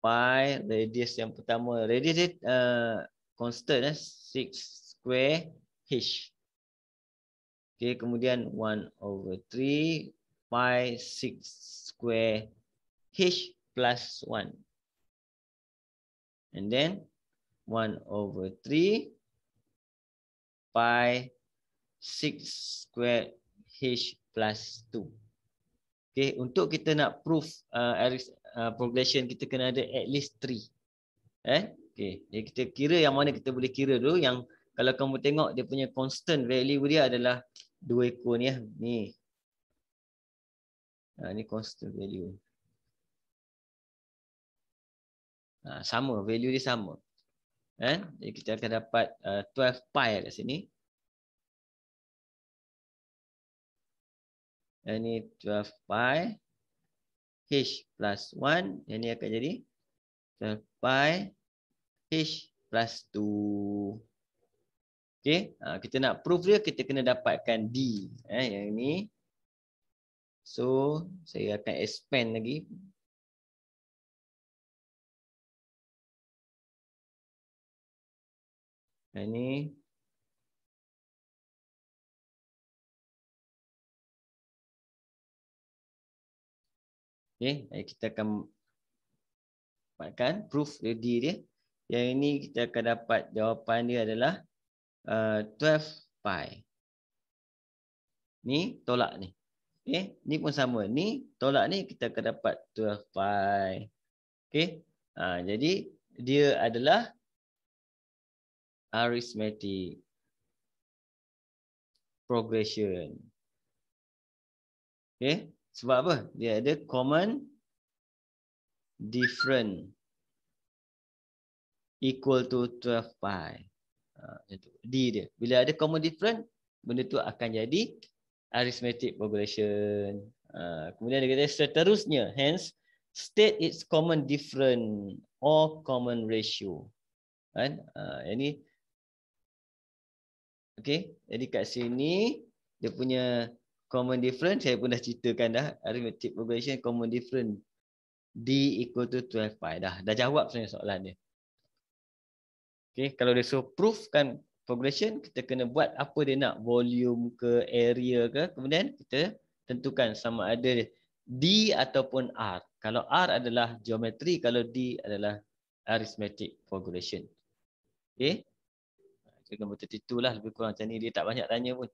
pi radius yang pertama. Radius dia uh, constant eh 6 square h okey kemudian 1 over 3 pi 6 square h plus 1 and then 1 over 3 pi 6 square h plus 2 Okay, untuk kita nak proof uh, uh, progression kita kena ada at least 3. Eh, Okay. Jadi kita kira yang mana kita boleh kira dulu yang kalau kamu tengok dia punya constant value dia adalah dua ekor ni ya. Ni. Ha, ni constant value. Ha, sama, value dia sama. Eh? Jadi kita akan dapat uh, 12 pi lah kat sini. Yang ni 12 pi. H plus 1. Yang ni akan jadi 12 pi. H plus 2. Okay. Ha, kita nak proof dia, kita kena dapatkan D. Eh, yang ini. So, saya akan expand lagi. Yang ini. Okay, eh, kita akan dapatkan proof dia dia. Yang ini kita akan dapat jawapan dia adalah uh, 12 pi. Ni tolak ni. Okay. Ni pun sama. Ni tolak ni kita akan dapat 12 pi. Okay. Ha, jadi dia adalah arithmetic progression. Okay. Sebab apa? Dia ada common different equal to 12 pi. Uh, D dia. Bila ada common difference, benda tu akan jadi arithmetic progression. Uh, kemudian dia kata seterusnya, hence state its common difference or common ratio. Kan? Uh, yang ni, okay. jadi kat sini, dia punya common difference, saya pun dah ceritakan dah, arithmetic progression common difference. D equal to 12 pi dah. Dah jawab sebenarnya soalan dia. Okay, kalau dia suruh prove kan progression, kita kena buat apa dia nak, volume ke, area ke, kemudian kita tentukan sama ada D ataupun R. Kalau R adalah geometri, kalau D adalah arithmetic progression. Okay. Jadi nombor tertitu lah, lebih kurang macam ni, dia tak banyak tanya pun.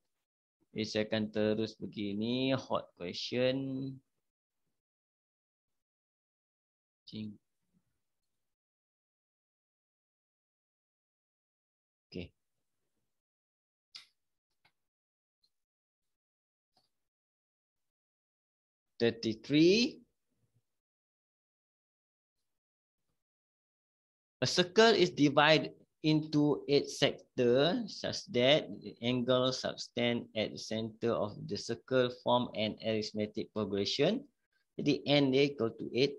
Okay, saya akan terus begini, hot question. Cinta. 33. A circle is divided into eight sectors such that the angle subtend at the center of the circle form an arithmetic progression. The n equal to 8.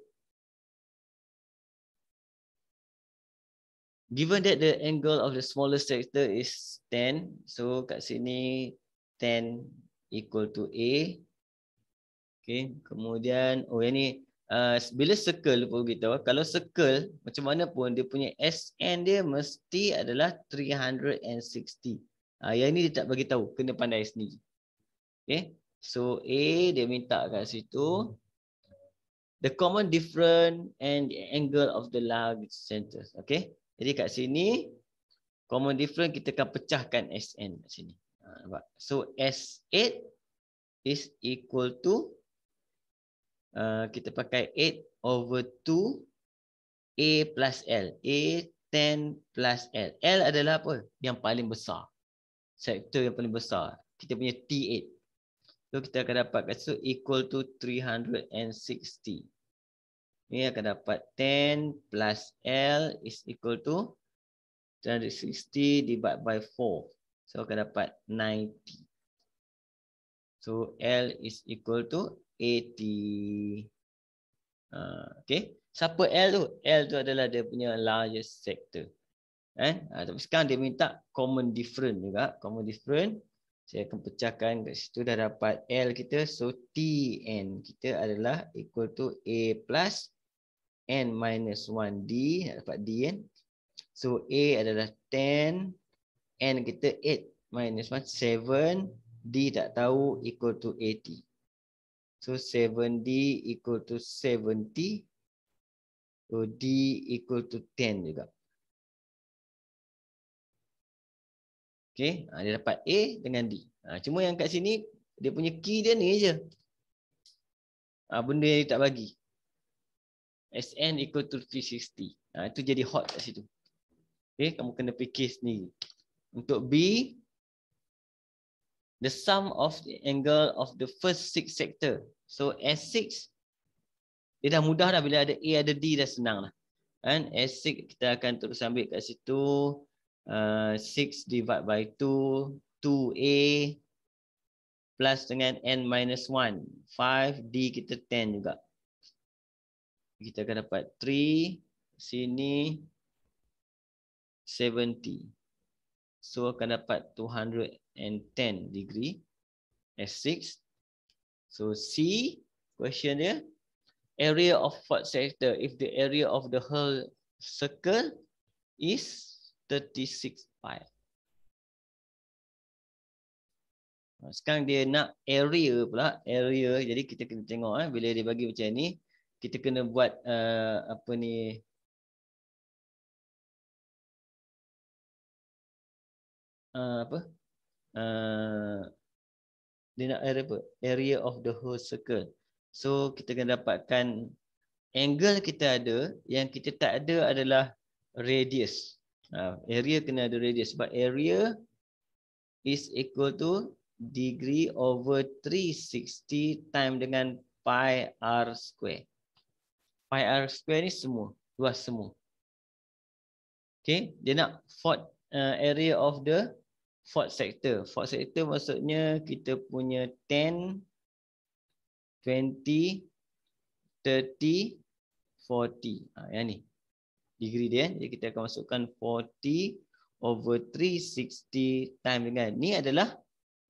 Given that the angle of the smallest sector is 10, so kat sini 10 equal to A. Okay. Kemudian, oh yang ni, uh, bila circle pun kita, kalau circle, macam mana pun dia punya SN dia mesti adalah 360. Uh, ah, yang ni dia tak bagi tahu, kena pandai sendiri. Okay. So A dia minta kat situ. The common difference and the angle of the large centers. Okay. Jadi kat sini, common difference kita akan pecahkan SN kat sini. Ah, so S8 is equal to Uh, kita pakai 8 over 2 A plus L. A 10 plus L. L adalah apa? Yang paling besar. Sektor yang paling besar. Kita punya T8. So kita akan dapat kat situ equal to 360. Ini akan dapat 10 plus L is equal to 360 divided by 4. So akan dapat 90. So L is equal to 80. Uh, okay. Siapa L tu? L tu adalah dia punya largest sector. Eh? Uh, tapi sekarang dia minta common different juga. Common different. Saya akan pecahkan kat situ dah dapat L kita. So TN kita adalah equal to A plus N minus 1 D. Nak dapat D kan? So A adalah 10. N kita 8 minus 1. 7. D tak tahu equal to 80. So 7D equal to 70. So D equal to 10 juga. Okay. Ha, dia dapat A dengan D. Ha, cuma yang kat sini, dia punya key dia ni je. Ha, benda yang dia tak bagi. Sn equal to 360. Itu jadi hot kat situ. Okay. Kamu kena fikir sendiri. Untuk B, the sum of the angle of the first six sector. So S6, dia dah mudah dah bila ada A ada D dah senang lah. And S6 kita akan terus ambil kat situ. Uh, 6 divide by 2, 2A plus dengan N minus 1. 5, D kita 10 juga. Kita akan dapat 3, sini 70. So akan dapat 200 and 10 degree as 6 So C, question dia, area of what sector if the area of the whole circle is 36 pi. Sekarang dia nak area pula, area, jadi kita kena tengok eh, bila dia bagi macam ni, kita kena buat uh, apa ni, Uh, apa Uh, dia nak apa? Area of the whole circle. So kita kena dapatkan angle kita ada, yang kita tak ada adalah radius. Uh, area kena ada radius. Sebab area is equal to degree over 360 time dengan pi r square. Pi r square ni semua, luas semua. Okay, dia nak for uh, area of the fourth sector. Fourth sector maksudnya kita punya 10, 20, 30, 40, 50, Ha, yang ni. Degree dia. Eh. Jadi kita akan masukkan 40 over 360 times dengan. Ni adalah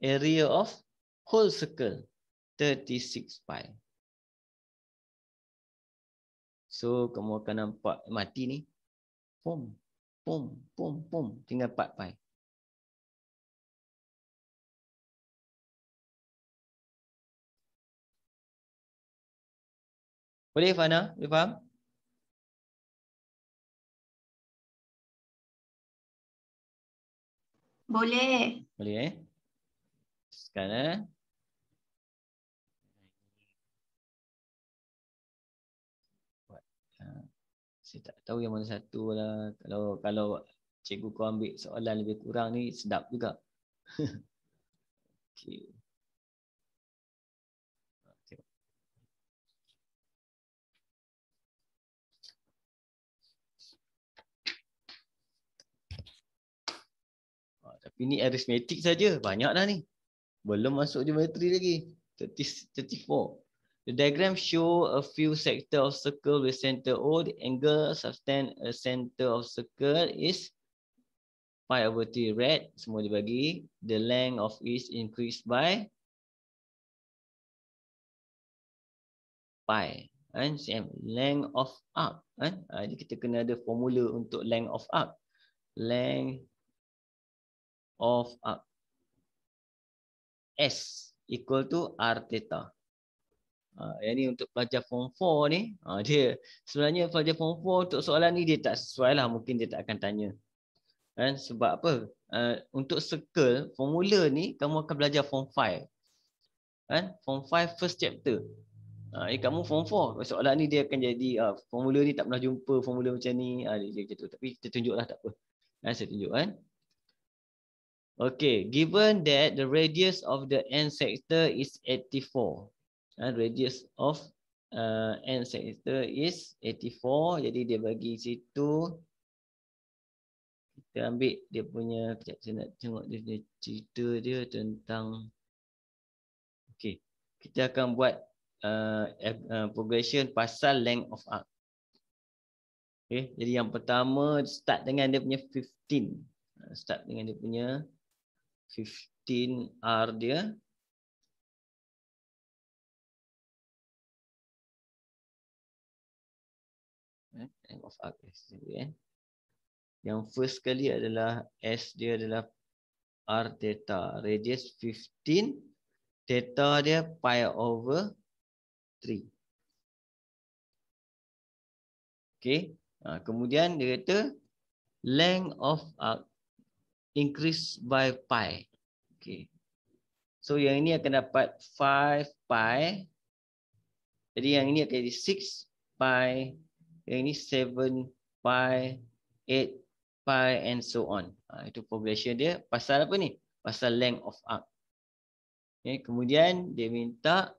area of whole circle. 36 pi. So kamu akan nampak mati ni. Pum, pum, pum, pum. Tinggal 4 pi. Boleh Fana? Boleh faham? Boleh. Boleh eh? Sekarang eh? Ha. Saya tak tahu yang mana satu lah. Kalau kalau cikgu kau ambil soalan lebih kurang ni, sedap juga. okay. ini aritmetik saja banyak dah ni belum masuk geometri lagi 30, 34 the diagram show a few sector of circle with center o the angle sustained a uh, center of circle is pi over 3 red semua dibagi the length of is increased by pi and same length of arc eh jadi kita kena ada formula untuk length of arc length of uh, S equal to R theta. Uh, yang ni untuk pelajar form 4 ni, uh, dia sebenarnya pelajar form 4 untuk soalan ni dia tak sesuai lah. Mungkin dia tak akan tanya. Kan? Sebab apa? Uh, untuk circle, formula ni kamu akan belajar form 5. Kan? Form 5 first chapter. Uh, eh, kamu form 4. Soalan ni dia akan jadi uh, formula ni tak pernah jumpa formula macam ni. Uh, dia, dia, dia, dia, tapi kita tunjuklah tak apa. Uh, saya tunjuk kan. Okay, given that the radius of the N sector is 84. And ha, radius of uh, N sector is 84. Jadi dia bagi situ. Kita ambil dia punya, sekejap saya nak tengok dia punya cerita dia tentang. Okay, kita akan buat uh, uh, progression pasal length of arc. Okay, jadi yang pertama start dengan dia punya 15. Ha, start dengan dia punya 15. 15R dia. M eh, of R S. Eh. Yang first sekali adalah S dia adalah R theta. Radius 15. Theta dia pi over 3. Okay. Ha, kemudian dia kata length of arc increase by pi. Okay. So yang ini akan dapat 5 pi. Jadi yang ini akan jadi 6 pi. Yang ini 7 pi. 8 pi and so on. Ha, itu progression dia. Pasal apa ni? Pasal length of arc. Okay. Kemudian dia minta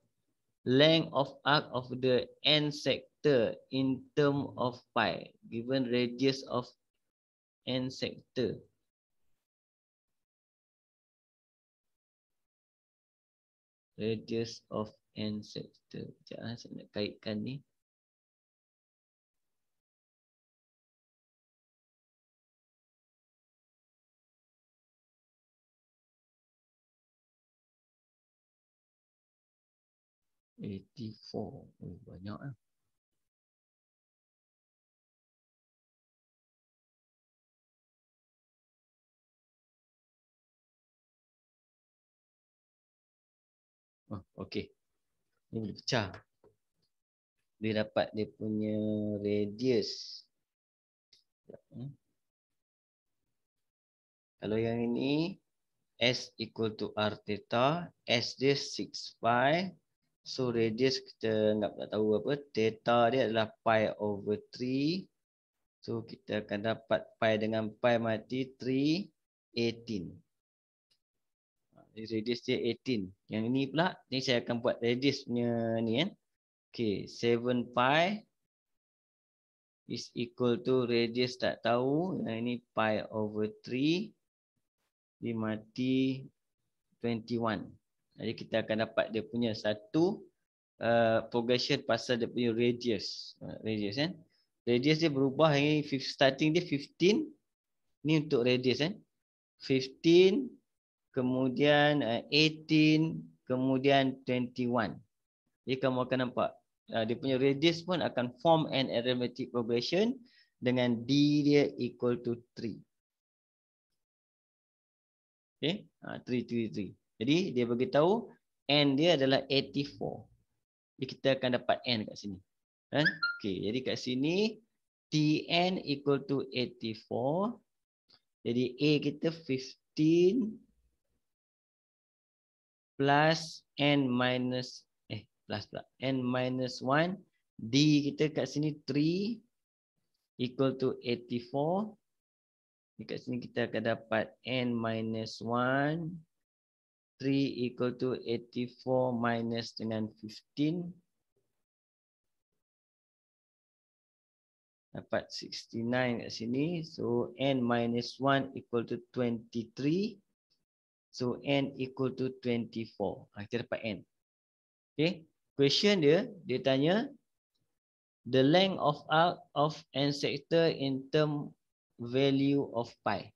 length of arc of the n sector in term of pi. Given radius of n sector. radius of ancestor. Sekejap lah, saya nak kaitkan ni. Eighty-four. Oh, banyak lah. Eh? Oh, okey. Ini pecah. Dia dapat dia punya radius. Hmm? Kalau yang ini S equal to R theta. S dia 6 pi. So radius kita anggap tak tahu apa. Theta dia adalah pi over 3. So kita akan dapat pi dengan pi mati 3. 18 radius dia 18. Yang ini pula ni saya akan buat radius punya ni kan. Okay, 7 pi is equal to radius tak tahu. Yang ini pi over 3 di mati 21. Jadi kita akan dapat dia punya satu Uh, progression pasal dia punya radius uh, radius kan radius dia berubah eh. ini starting dia 15 ni untuk radius kan eh? kemudian uh, eh, 18 kemudian 21 jadi kamu akan nampak uh, dia punya radius pun akan form an arithmetic progression dengan d dia equal to 3 Okay, ha, 3, 3, 3. Jadi dia bagi tahu n dia adalah 84. Jadi kita akan dapat n kat sini. Ha? Okay, jadi kat sini tn equal to 84. Jadi a kita 15 plus n minus eh plus tak n minus 1 d kita kat sini 3 equal to 84 dekat sini kita akan dapat n minus 1 3 equal to 84 minus dengan 15 dapat 69 kat sini so n minus 1 equal to So n equal to 24. Ah, kita dapat n. Okay. Question dia, dia tanya the length of arc of n sector in term value of pi.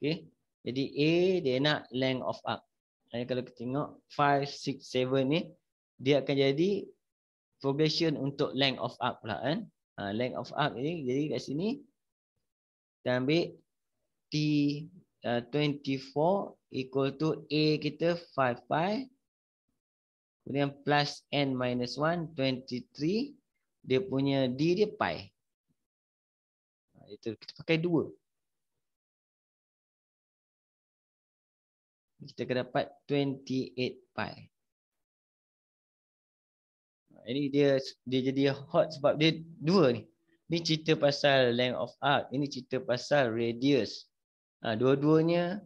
Okay. Jadi a dia nak length of arc. Jadi eh, kalau kita tengok 5, 6, 7 ni dia akan jadi progression untuk length of arc pula kan. Ha, length of arc ni jadi kat sini kita ambil T 24 uh, equal to A kita 5 pi. Kemudian plus N minus 1, 23. Dia punya D dia pi. Uh, itu kita pakai 2. kita akan dapat 28 pi. Uh, ini dia dia jadi hot sebab dia dua ni. Ni cerita pasal length of arc, ini cerita pasal radius. Ah dua-duanya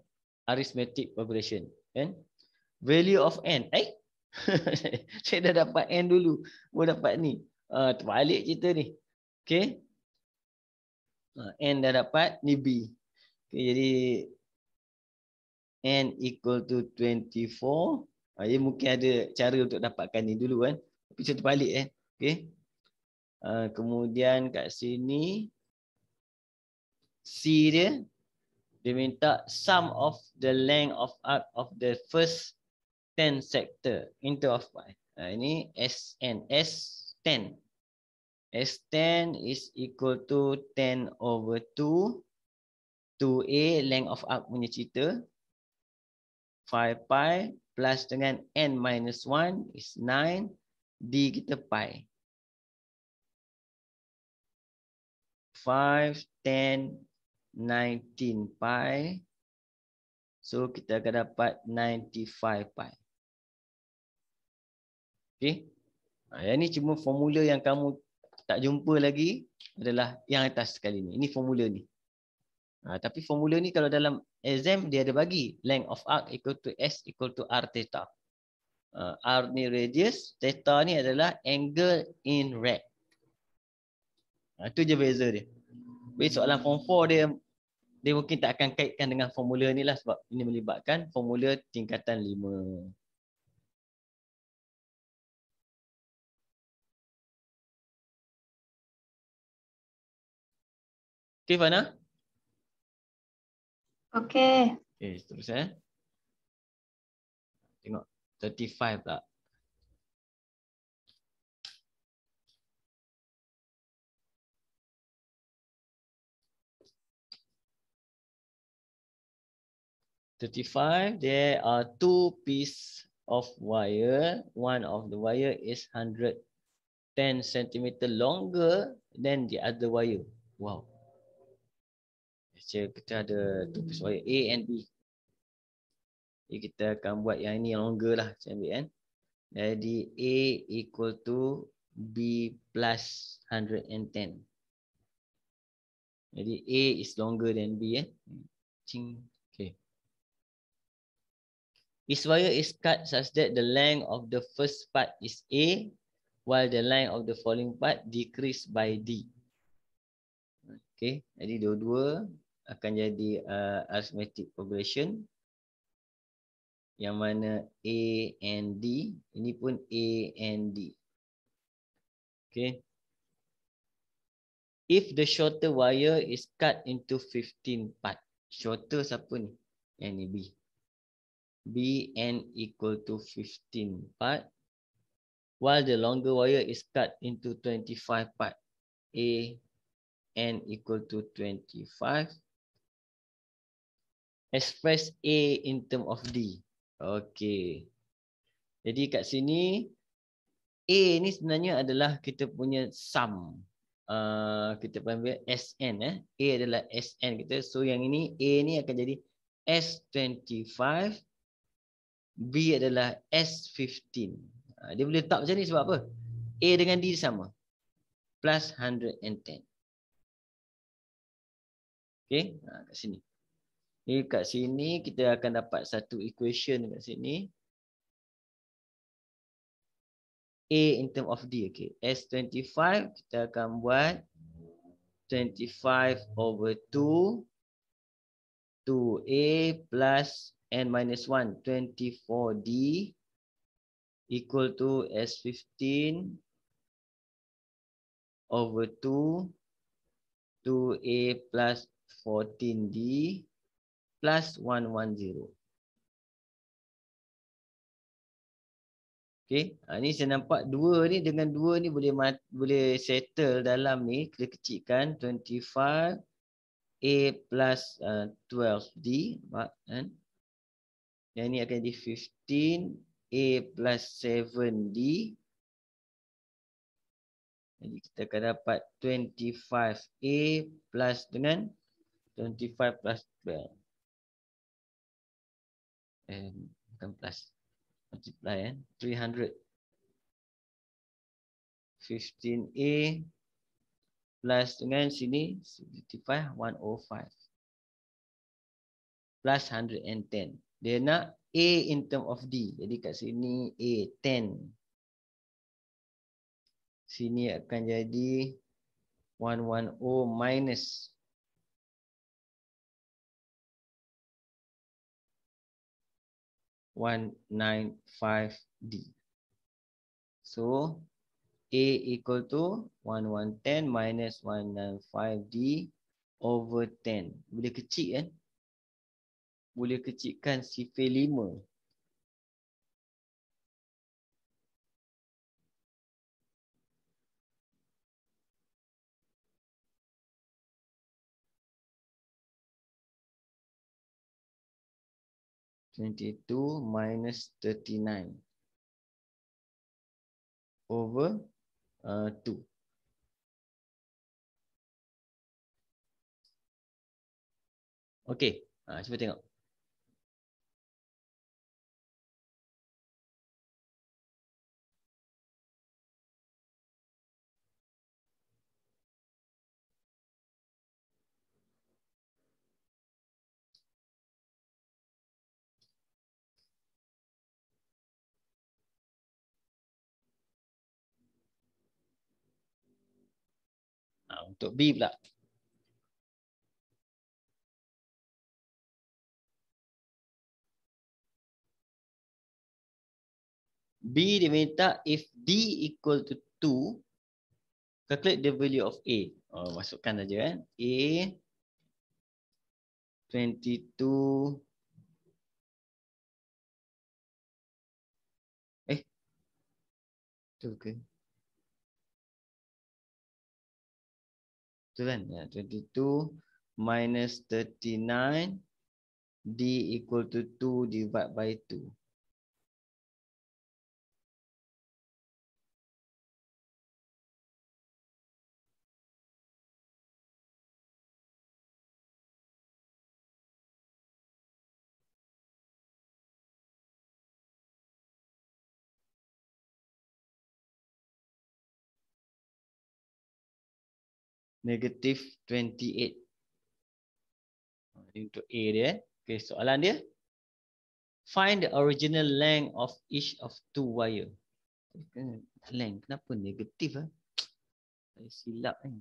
arithmetic progression. Kan? Value of n. Eh? Saya dah dapat n dulu. Mau dapat ni. Uh, terbalik cerita ni. Okay. Ha, n dah dapat. Ni b. Okay, jadi n equal to 24. Uh, ya mungkin ada cara untuk dapatkan ni dulu kan. Tapi cerita balik eh. Okay. Uh, kemudian kat sini. C dia dia minta sum of the length of arc of the first 10 sector into of pi. Ha, ini n S10. S10 is equal to 10 over 2. 2A length of arc punya cerita. 5 pi plus dengan n minus 1 is 9. D kita pi. 5, 10, 19 pi. So kita akan dapat 95 pi. Okay. Ha, yang ni cuma formula yang kamu tak jumpa lagi adalah yang atas sekali ni. Ini formula ni. Ha, tapi formula ni kalau dalam exam dia ada bagi. Length of arc equal to S equal to R theta. Ha, R ni radius. Theta ni adalah angle in red. Itu ha, je beza dia. Soalan form 4 dia dia mungkin tak akan kaitkan dengan formula ni lah sebab ini melibatkan formula tingkatan 5. Okay Fana? Okay. Okay, seterusnya. Eh. Tengok 35 tak? 35 there are two piece of wire one of the wire is 110 cm longer than the other wire wow kita ada two piece wire A and B jadi kita akan buat yang ini longer lah saya ambil kan jadi A equal to B plus 110 jadi A is longer than B eh. Ching is wire is cut such that the length of the first part is A, while the length of the following part decrease by D. Okay, jadi dua-dua akan jadi uh, arithmetic progression. Yang mana A and D, ini pun A and D. Okay. If the shorter wire is cut into 15 part. Shorter siapa ni? Yang ni B. B n equal to 15 part while the longer wire is cut into 25 part A n equal to 25 express A in term of D okay jadi kat sini A ni sebenarnya adalah kita punya sum uh, kita panggil SN eh A adalah SN kita so yang ini A ni akan jadi S25 B adalah S15. Ha, dia boleh letak macam ni sebab apa? A dengan D sama. Plus 110. Okay. Ha, kat sini. Ni kat sini kita akan dapat satu equation kat sini. A in term of D. Okay. S25 kita akan buat 25 over 2. 2A plus n minus 1, 24 d equal to s 15 over 2, 2 a plus 14 d plus 110. Okay, ini ha, saya nampak 2 ni dengan 2 ni boleh boleh settle dalam ni kita kecilkan 25 a plus uh, 12d yang ini akan jadi 15 A plus 7 D. Jadi kita akan dapat 25 A plus dengan 25 plus 12. And bukan plus. Multiply eh. 300. 15 A plus dengan sini 75, 105. Plus 110. Dia nak A in term of D. Jadi kat sini A 10. Sini akan jadi 110 minus. One nine five d. So a equal to one one ten minus one nine five d over ten. Boleh kecil kan? Eh? boleh kecilkan sifir two minus thirty nine over uh, two. Okay, Okey, uh, cuba tengok. untuk B pula. B diminta if D equal to 2, calculate the value of A. Oh, masukkan saja kan. Eh. A, 22 Okay. Eh. tu kan ya, 22 minus 39 d equal to 2 divide by 2 negatif 28. Untuk A dia. Eh. Okay, soalan dia. Find the original length of each of two wire. Length. Kenapa negatif? Ah? Saya silap. Eh?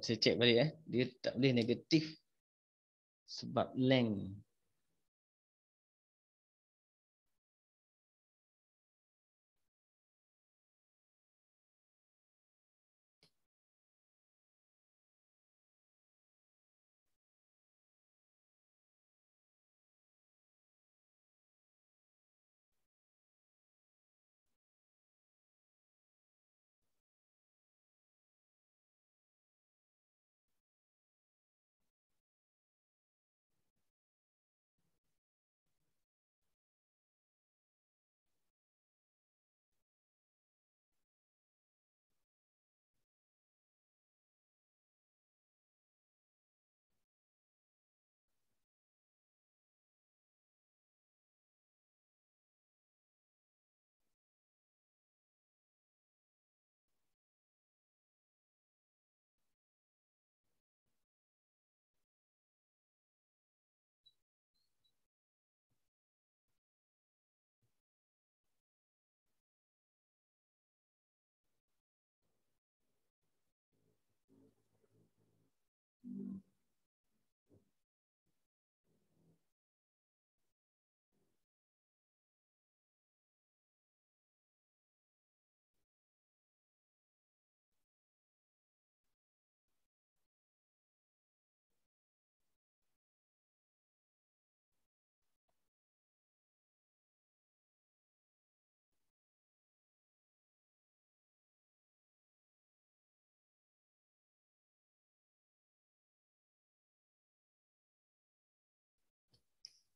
Sekejap saya check balik eh. Dia tak boleh negatif. Sebab length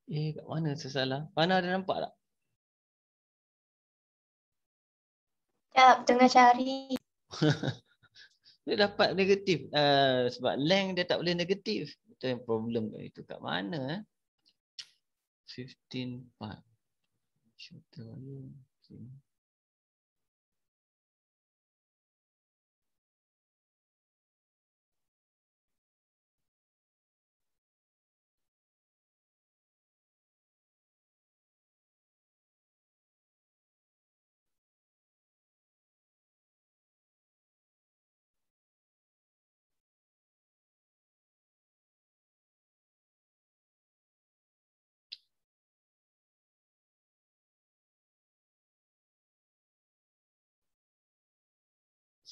Eh, kat mana saya salah? Fana ada nampak tak? Sekejap, tengah cari. dia dapat negatif. Uh, sebab length dia tak boleh negatif. Itu yang problem kat itu. Kat mana? Eh? 15 part. Shorter volume.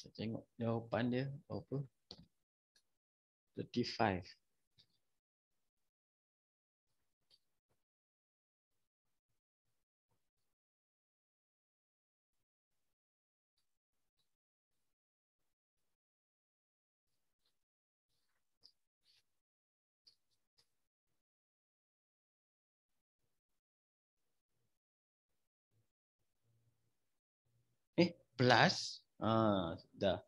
Saya tengok jawapan dia berapa. 35 Eh plus Ah, dah.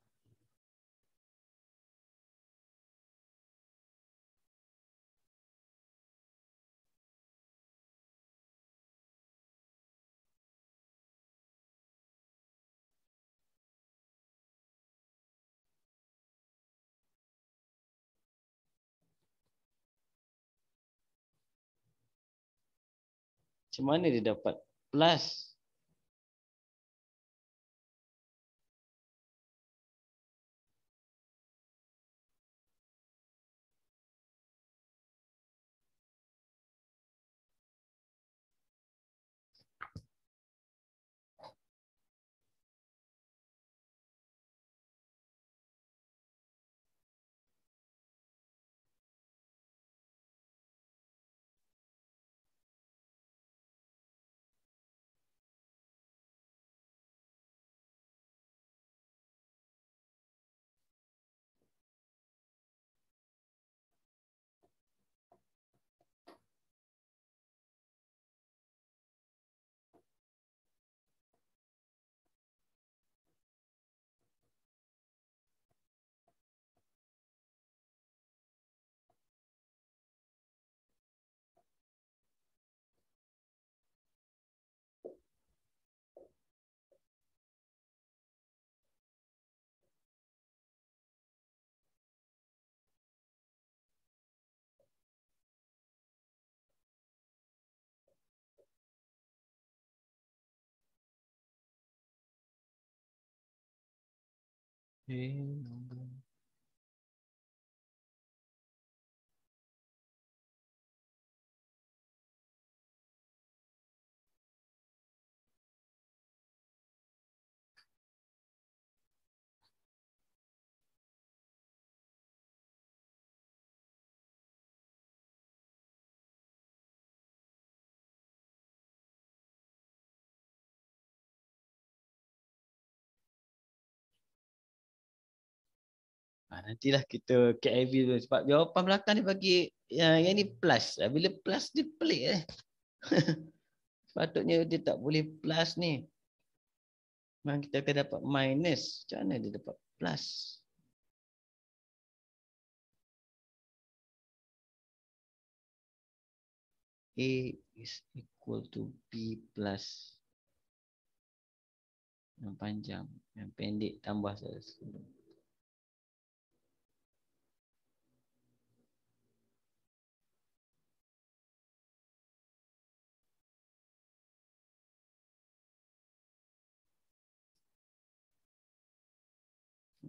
Macam mana dia dapat plus えー、なんだ nantilah kita KIV dulu sebab jawapan belakang ni bagi yang, eh, yang ni plus eh, bila plus dia pelik eh patutnya dia tak boleh plus ni memang kita akan dapat minus macam mana dia dapat plus A is equal to B plus yang panjang yang pendek tambah satu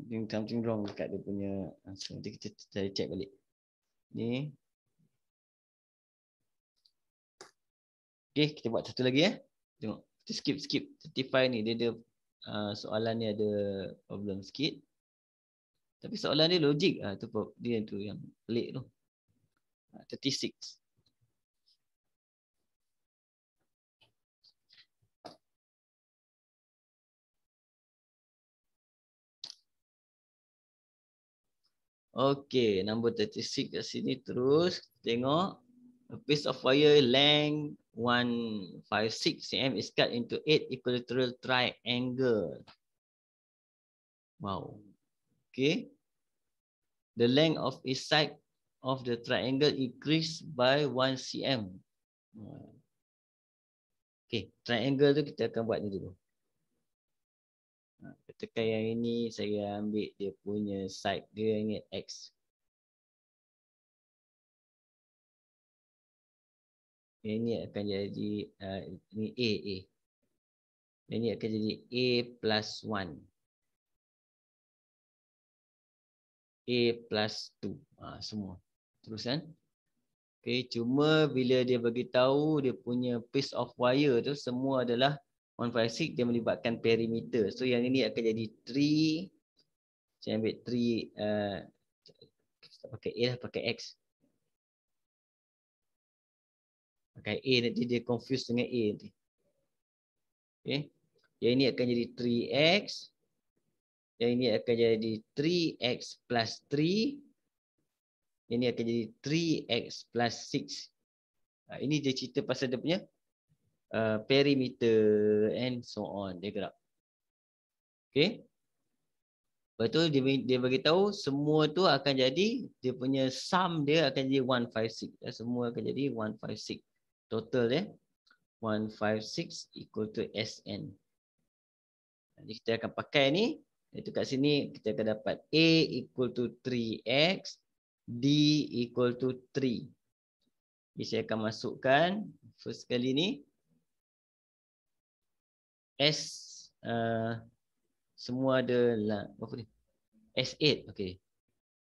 doing something wrong dekat dia punya ah, so nanti kita cari check balik ni Okay, kita buat satu lagi eh tengok kita skip skip 35 ni dia ada uh, soalan ni ada problem sikit tapi soalan ni logik ah uh, tu dia tu yang pelik tu uh, ah, 36 Okay, number 36 kat sini terus tengok a piece of wire length 156 cm is cut into 8 equilateral triangle. Wow. Okay. The length of each side of the triangle increased by 1 cm. Okay, triangle tu kita akan buat ni dulu tekan yang ini saya ambil dia punya side dia ingat X ini akan jadi uh, ini A A ini akan jadi A plus 1 A plus 2 uh, ha, semua terus kan okay, cuma bila dia bagi tahu dia punya piece of wire tu semua adalah 156 dia melibatkan perimeter. So yang ini akan jadi 3 saya ambil 3 uh, kita pakai A lah pakai X. Pakai A nanti dia confuse dengan A nanti. Okay. Yang ini akan jadi 3X. Yang ini akan jadi 3X plus 3. Yang ini akan jadi 3X plus 6. Ha, ini dia cerita pasal dia punya uh, perimeter and so on dia gerak. Okey. Lepas tu dia, dia bagi tahu semua tu akan jadi dia punya sum dia akan jadi 156. Ya, semua akan jadi 156. Total dia 156 equal to SN. Jadi kita akan pakai ni itu kat sini kita akan dapat A equal to 3X D equal to 3 Jadi saya akan masukkan First kali ni S uh, semua ada la, apa ni? S8. Okay.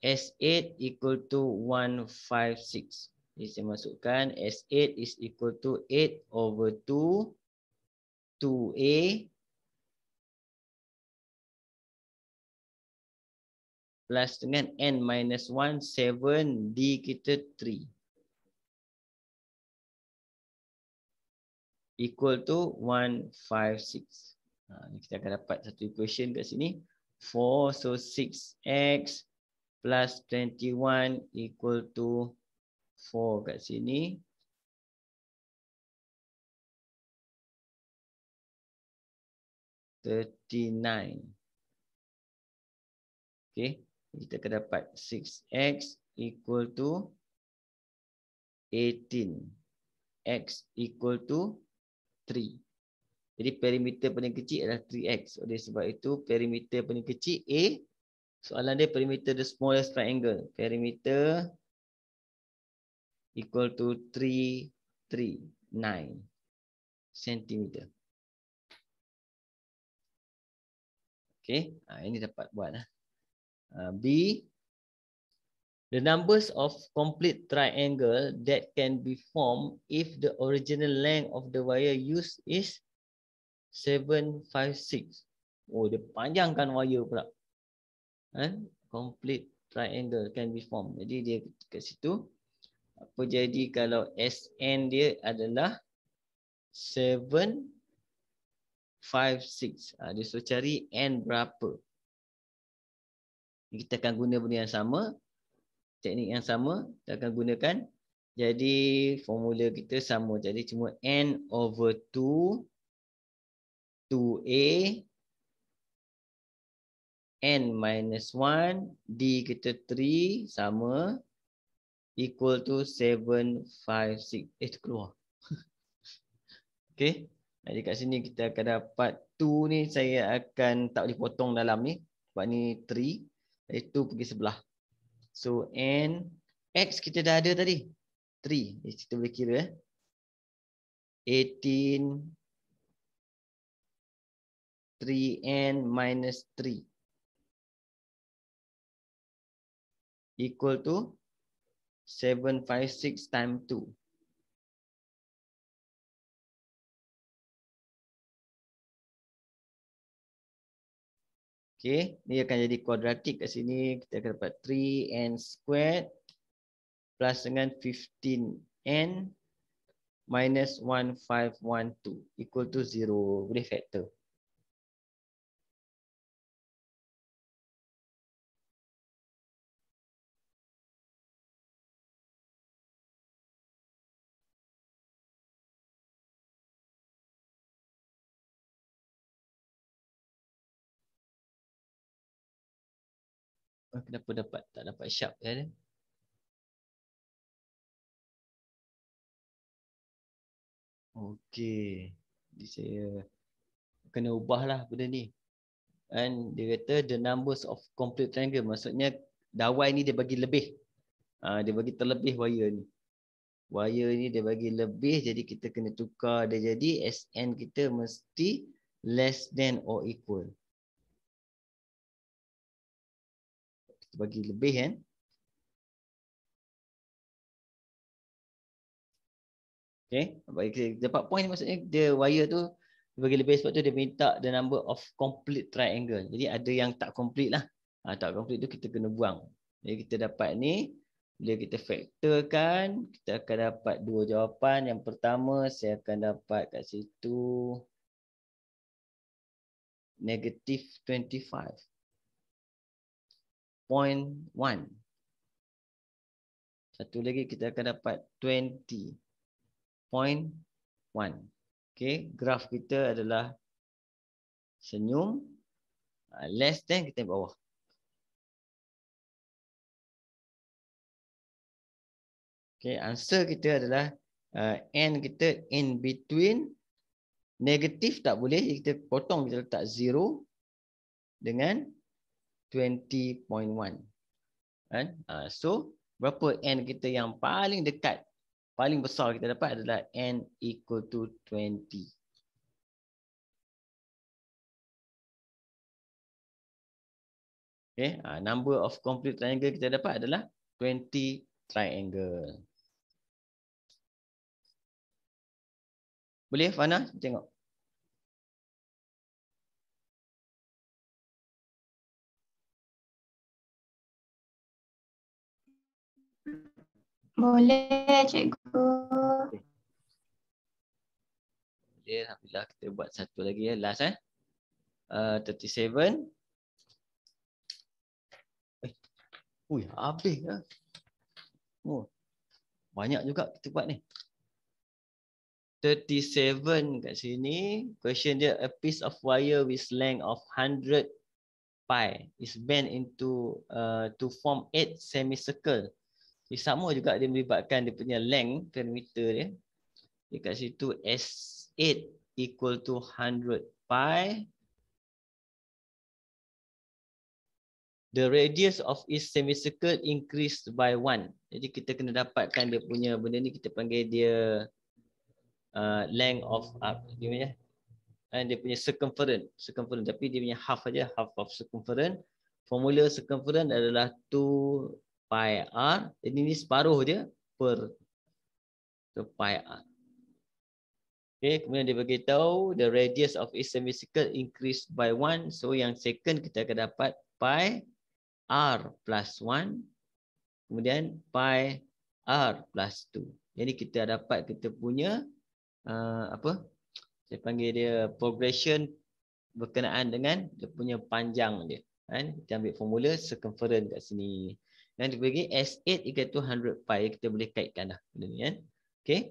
S8 equal to 156. Jadi saya masukkan S8 is equal to 8 over 2 2A plus dengan N minus 1 7 D kita 3. equal to 156. Ha, kita akan dapat satu equation kat sini. 4, so 6x plus 21 equal to 4 kat sini. Thirty-nine. Okay, kita akan dapat six x equal to eighteen. X equal to 3. Jadi perimeter paling kecil adalah 3x. Oleh sebab itu perimeter paling kecil A. Soalan dia perimeter the smallest triangle. Perimeter equal to 3, 3, 9 centimeter. Okay, ah, ini dapat buat. Ha, B. The numbers of complete triangle that can be formed if the original length of the wire used is 756. Oh, dia panjangkan wire pula. And complete triangle can be formed. Jadi dia kat situ. Apa jadi kalau SN dia adalah 756. Ah, dia suruh cari N berapa. Kita akan guna benda yang sama teknik yang sama kita akan gunakan jadi formula kita sama jadi cuma n over 2 2a n minus 1 d kita 3 sama equal to 7 5 6 eh keluar Okay. jadi kat sini kita akan dapat 2 ni saya akan tak boleh potong dalam ni sebab ni 3 itu pergi sebelah So n x kita dah ada tadi. 3. Eh, kita boleh kira. Eh. 18 3n minus 3 equal to 756 times 2. Okay, ni akan jadi kuadratik kat sini. Kita akan dapat 3N squared plus dengan 15N minus 1512 equal to 0. Boleh factor. kenapa dapat tak dapat sharp kan ya? okey jadi saya kena ubahlah benda ni and dia kata the numbers of complete triangle maksudnya dawai ni dia bagi lebih uh, dia bagi terlebih wire ni wire ni dia bagi lebih jadi kita kena tukar dia jadi sn kita mesti less than or equal kita bagi lebih kan. Okay. Bagi kita dapat point maksudnya dia wire tu bagi lebih sebab tu dia minta the number of complete triangle. Jadi ada yang tak complete lah. Ha, tak complete tu kita kena buang. Jadi kita dapat ni. Bila kita faktorkan, kita akan dapat dua jawapan. Yang pertama, saya akan dapat kat situ negative 25 point Satu lagi kita akan dapat 20.1. point Okay, graf kita adalah senyum uh, less than kita bawah. Okay, answer kita adalah uh, n kita in between negatif tak boleh kita potong kita letak zero dengan 20.1. Kan? Uh, so, berapa n kita yang paling dekat, paling besar kita dapat adalah n equal to 20. Okay, uh, number of complete triangle kita dapat adalah 20 triangle. Boleh Fana tengok. Boleh cikgu. Boleh okay, alhamdulillah kita buat satu lagi ya last eh. Uh, 37. Eh. Ui, habis ke? Oh. Banyak juga kita buat ni. 37 kat sini. Question dia, a piece of wire with length of 100 pi is bent into uh, to form 8 semicircle sama juga dia melibatkan dia punya length perimeter dia dekat situ s8 equal to 100 pi the radius of each semicircle increased by 1 jadi kita kena dapatkan dia punya benda ni kita panggil dia uh, length of arc dia punya and eh, dia punya circumference circumference tapi dia punya half aja half of circumference formula circumference adalah pi r ini separuh dia per ke pi r okey kemudian dia bagi tahu the radius of its semicircle increased by 1 so yang second kita akan dapat pi r plus 1 kemudian pi r plus 2 jadi kita dapat kita punya uh, apa saya panggil dia progression berkenaan dengan dia punya panjang dia kan kita ambil formula circumference kat sini yang bagi S8 equal to 100 pi. Kita boleh kaitkan dah benda ni kan. Okay.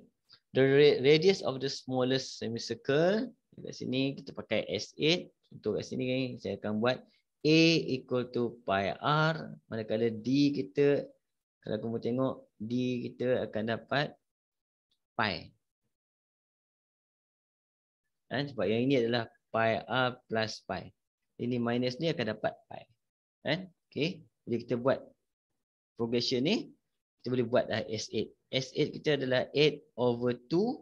The radius of the smallest semicircle. Kat sini kita pakai S8. Untuk kat sini kan saya akan buat A equal to pi R. Manakala D kita. Kalau kamu mau tengok D kita akan dapat pi. Kan? Sebab yang ini adalah pi R plus pi. Ini minus ni akan dapat pi. Kan? Okay. Jadi kita buat progression ni kita boleh buat dah S8. S8 kita adalah 8 over 2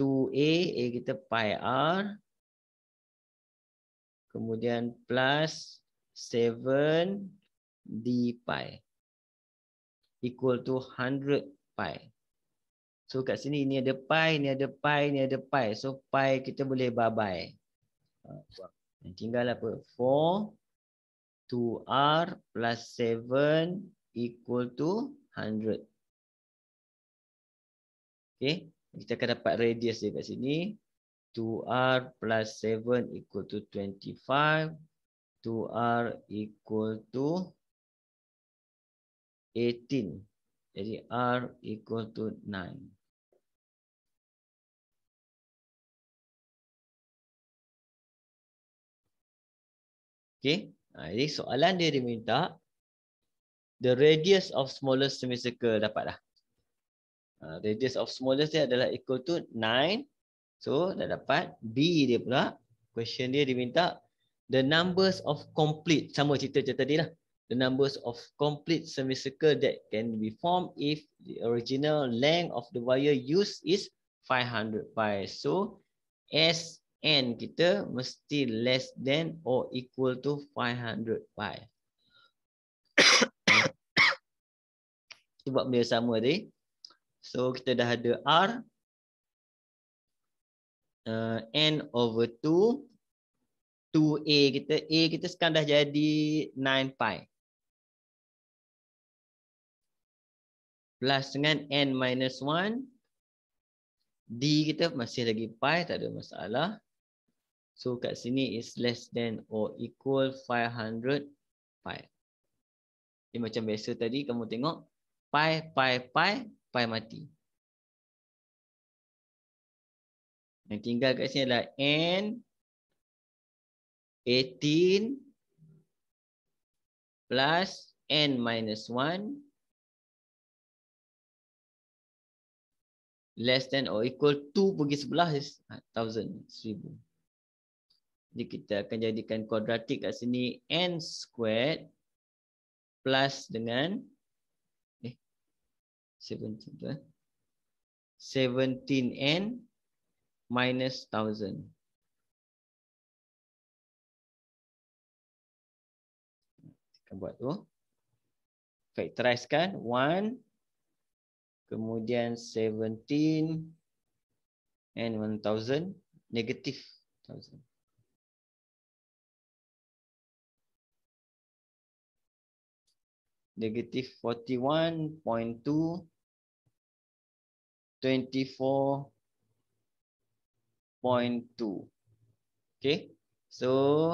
2A A kita pi R kemudian plus 7 D pi equal to 100 pi. So kat sini ni ada pi, ni ada pi, ni ada pi. So pi kita boleh bye-bye. Uh, tinggal apa? 2R plus 7 equal to 100. Okay. Kita akan dapat radius dia kat sini. 2R plus 7 equal to 25. 2R equal to 18. Jadi R equal to 9. Okay. Ha, jadi soalan dia diminta the radius of smallest semicircle dapatlah. Ha, radius of smallest dia adalah equal to 9. So dah dapat B dia pula. Question dia diminta the numbers of complete sama cerita je tadi lah. The numbers of complete semicircle that can be formed if the original length of the wire used is 500 pi. So S n kita mesti less than or equal to 500 pi. kita buat benda sama tadi. So kita dah ada r. Uh, n over 2. 2a kita. a kita sekarang dah jadi 9 pi. Plus dengan n minus 1. D kita masih lagi pi, tak ada masalah. So kat sini is less than or equal 500 pi. Ini macam biasa tadi kamu tengok pi pi pi pi mati. Yang tinggal kat sini adalah n 18 plus n minus 1 less than or equal 2 pergi sebelah is 1000 1000 jadi kita akan jadikan kuadratik kat sini n squared plus dengan eh 17 17n eh. minus 1000. Kita buat tu. Factorize kan 1 kemudian 17 and 1000 negatif 1000. negative 41.2 24.2 okay so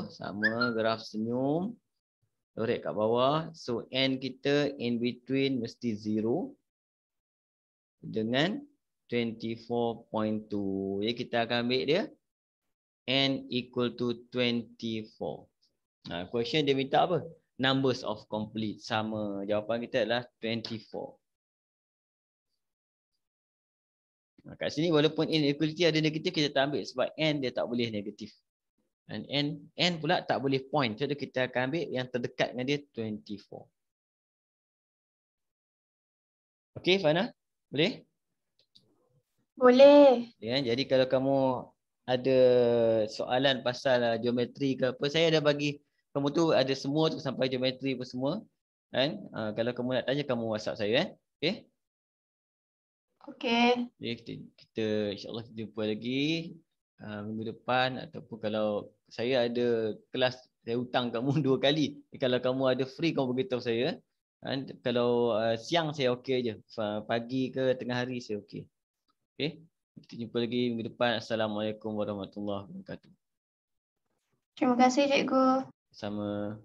sama graf senyum lorek kat bawah so n kita in between mesti 0 dengan 24.2 ya kita akan ambil dia n equal to 24 nah question dia minta apa numbers of complete sama jawapan kita adalah 24 nah, kat sini walaupun inequality ada negatif kita tak ambil sebab n dia tak boleh negatif dan n n pula tak boleh point jadi kita akan ambil yang terdekat dengan dia 24 okey fana boleh boleh ya, jadi kalau kamu ada soalan pasal geometri ke apa saya dah bagi kamu tu ada semua tu sampai geometri pun semua kan uh, kalau kamu nak tanya kamu WhatsApp saya eh okey okey okay, kita, kita insyaallah kita jumpa lagi uh, minggu depan ataupun kalau saya ada kelas saya hutang kamu dua kali kalau kamu ada free kamu beritahu saya kan kalau uh, siang saya okey aje F- pagi ke tengah hari saya okey okey kita jumpa lagi minggu depan. Assalamualaikum warahmatullahi wabarakatuh. Terima kasih, Cikgu sama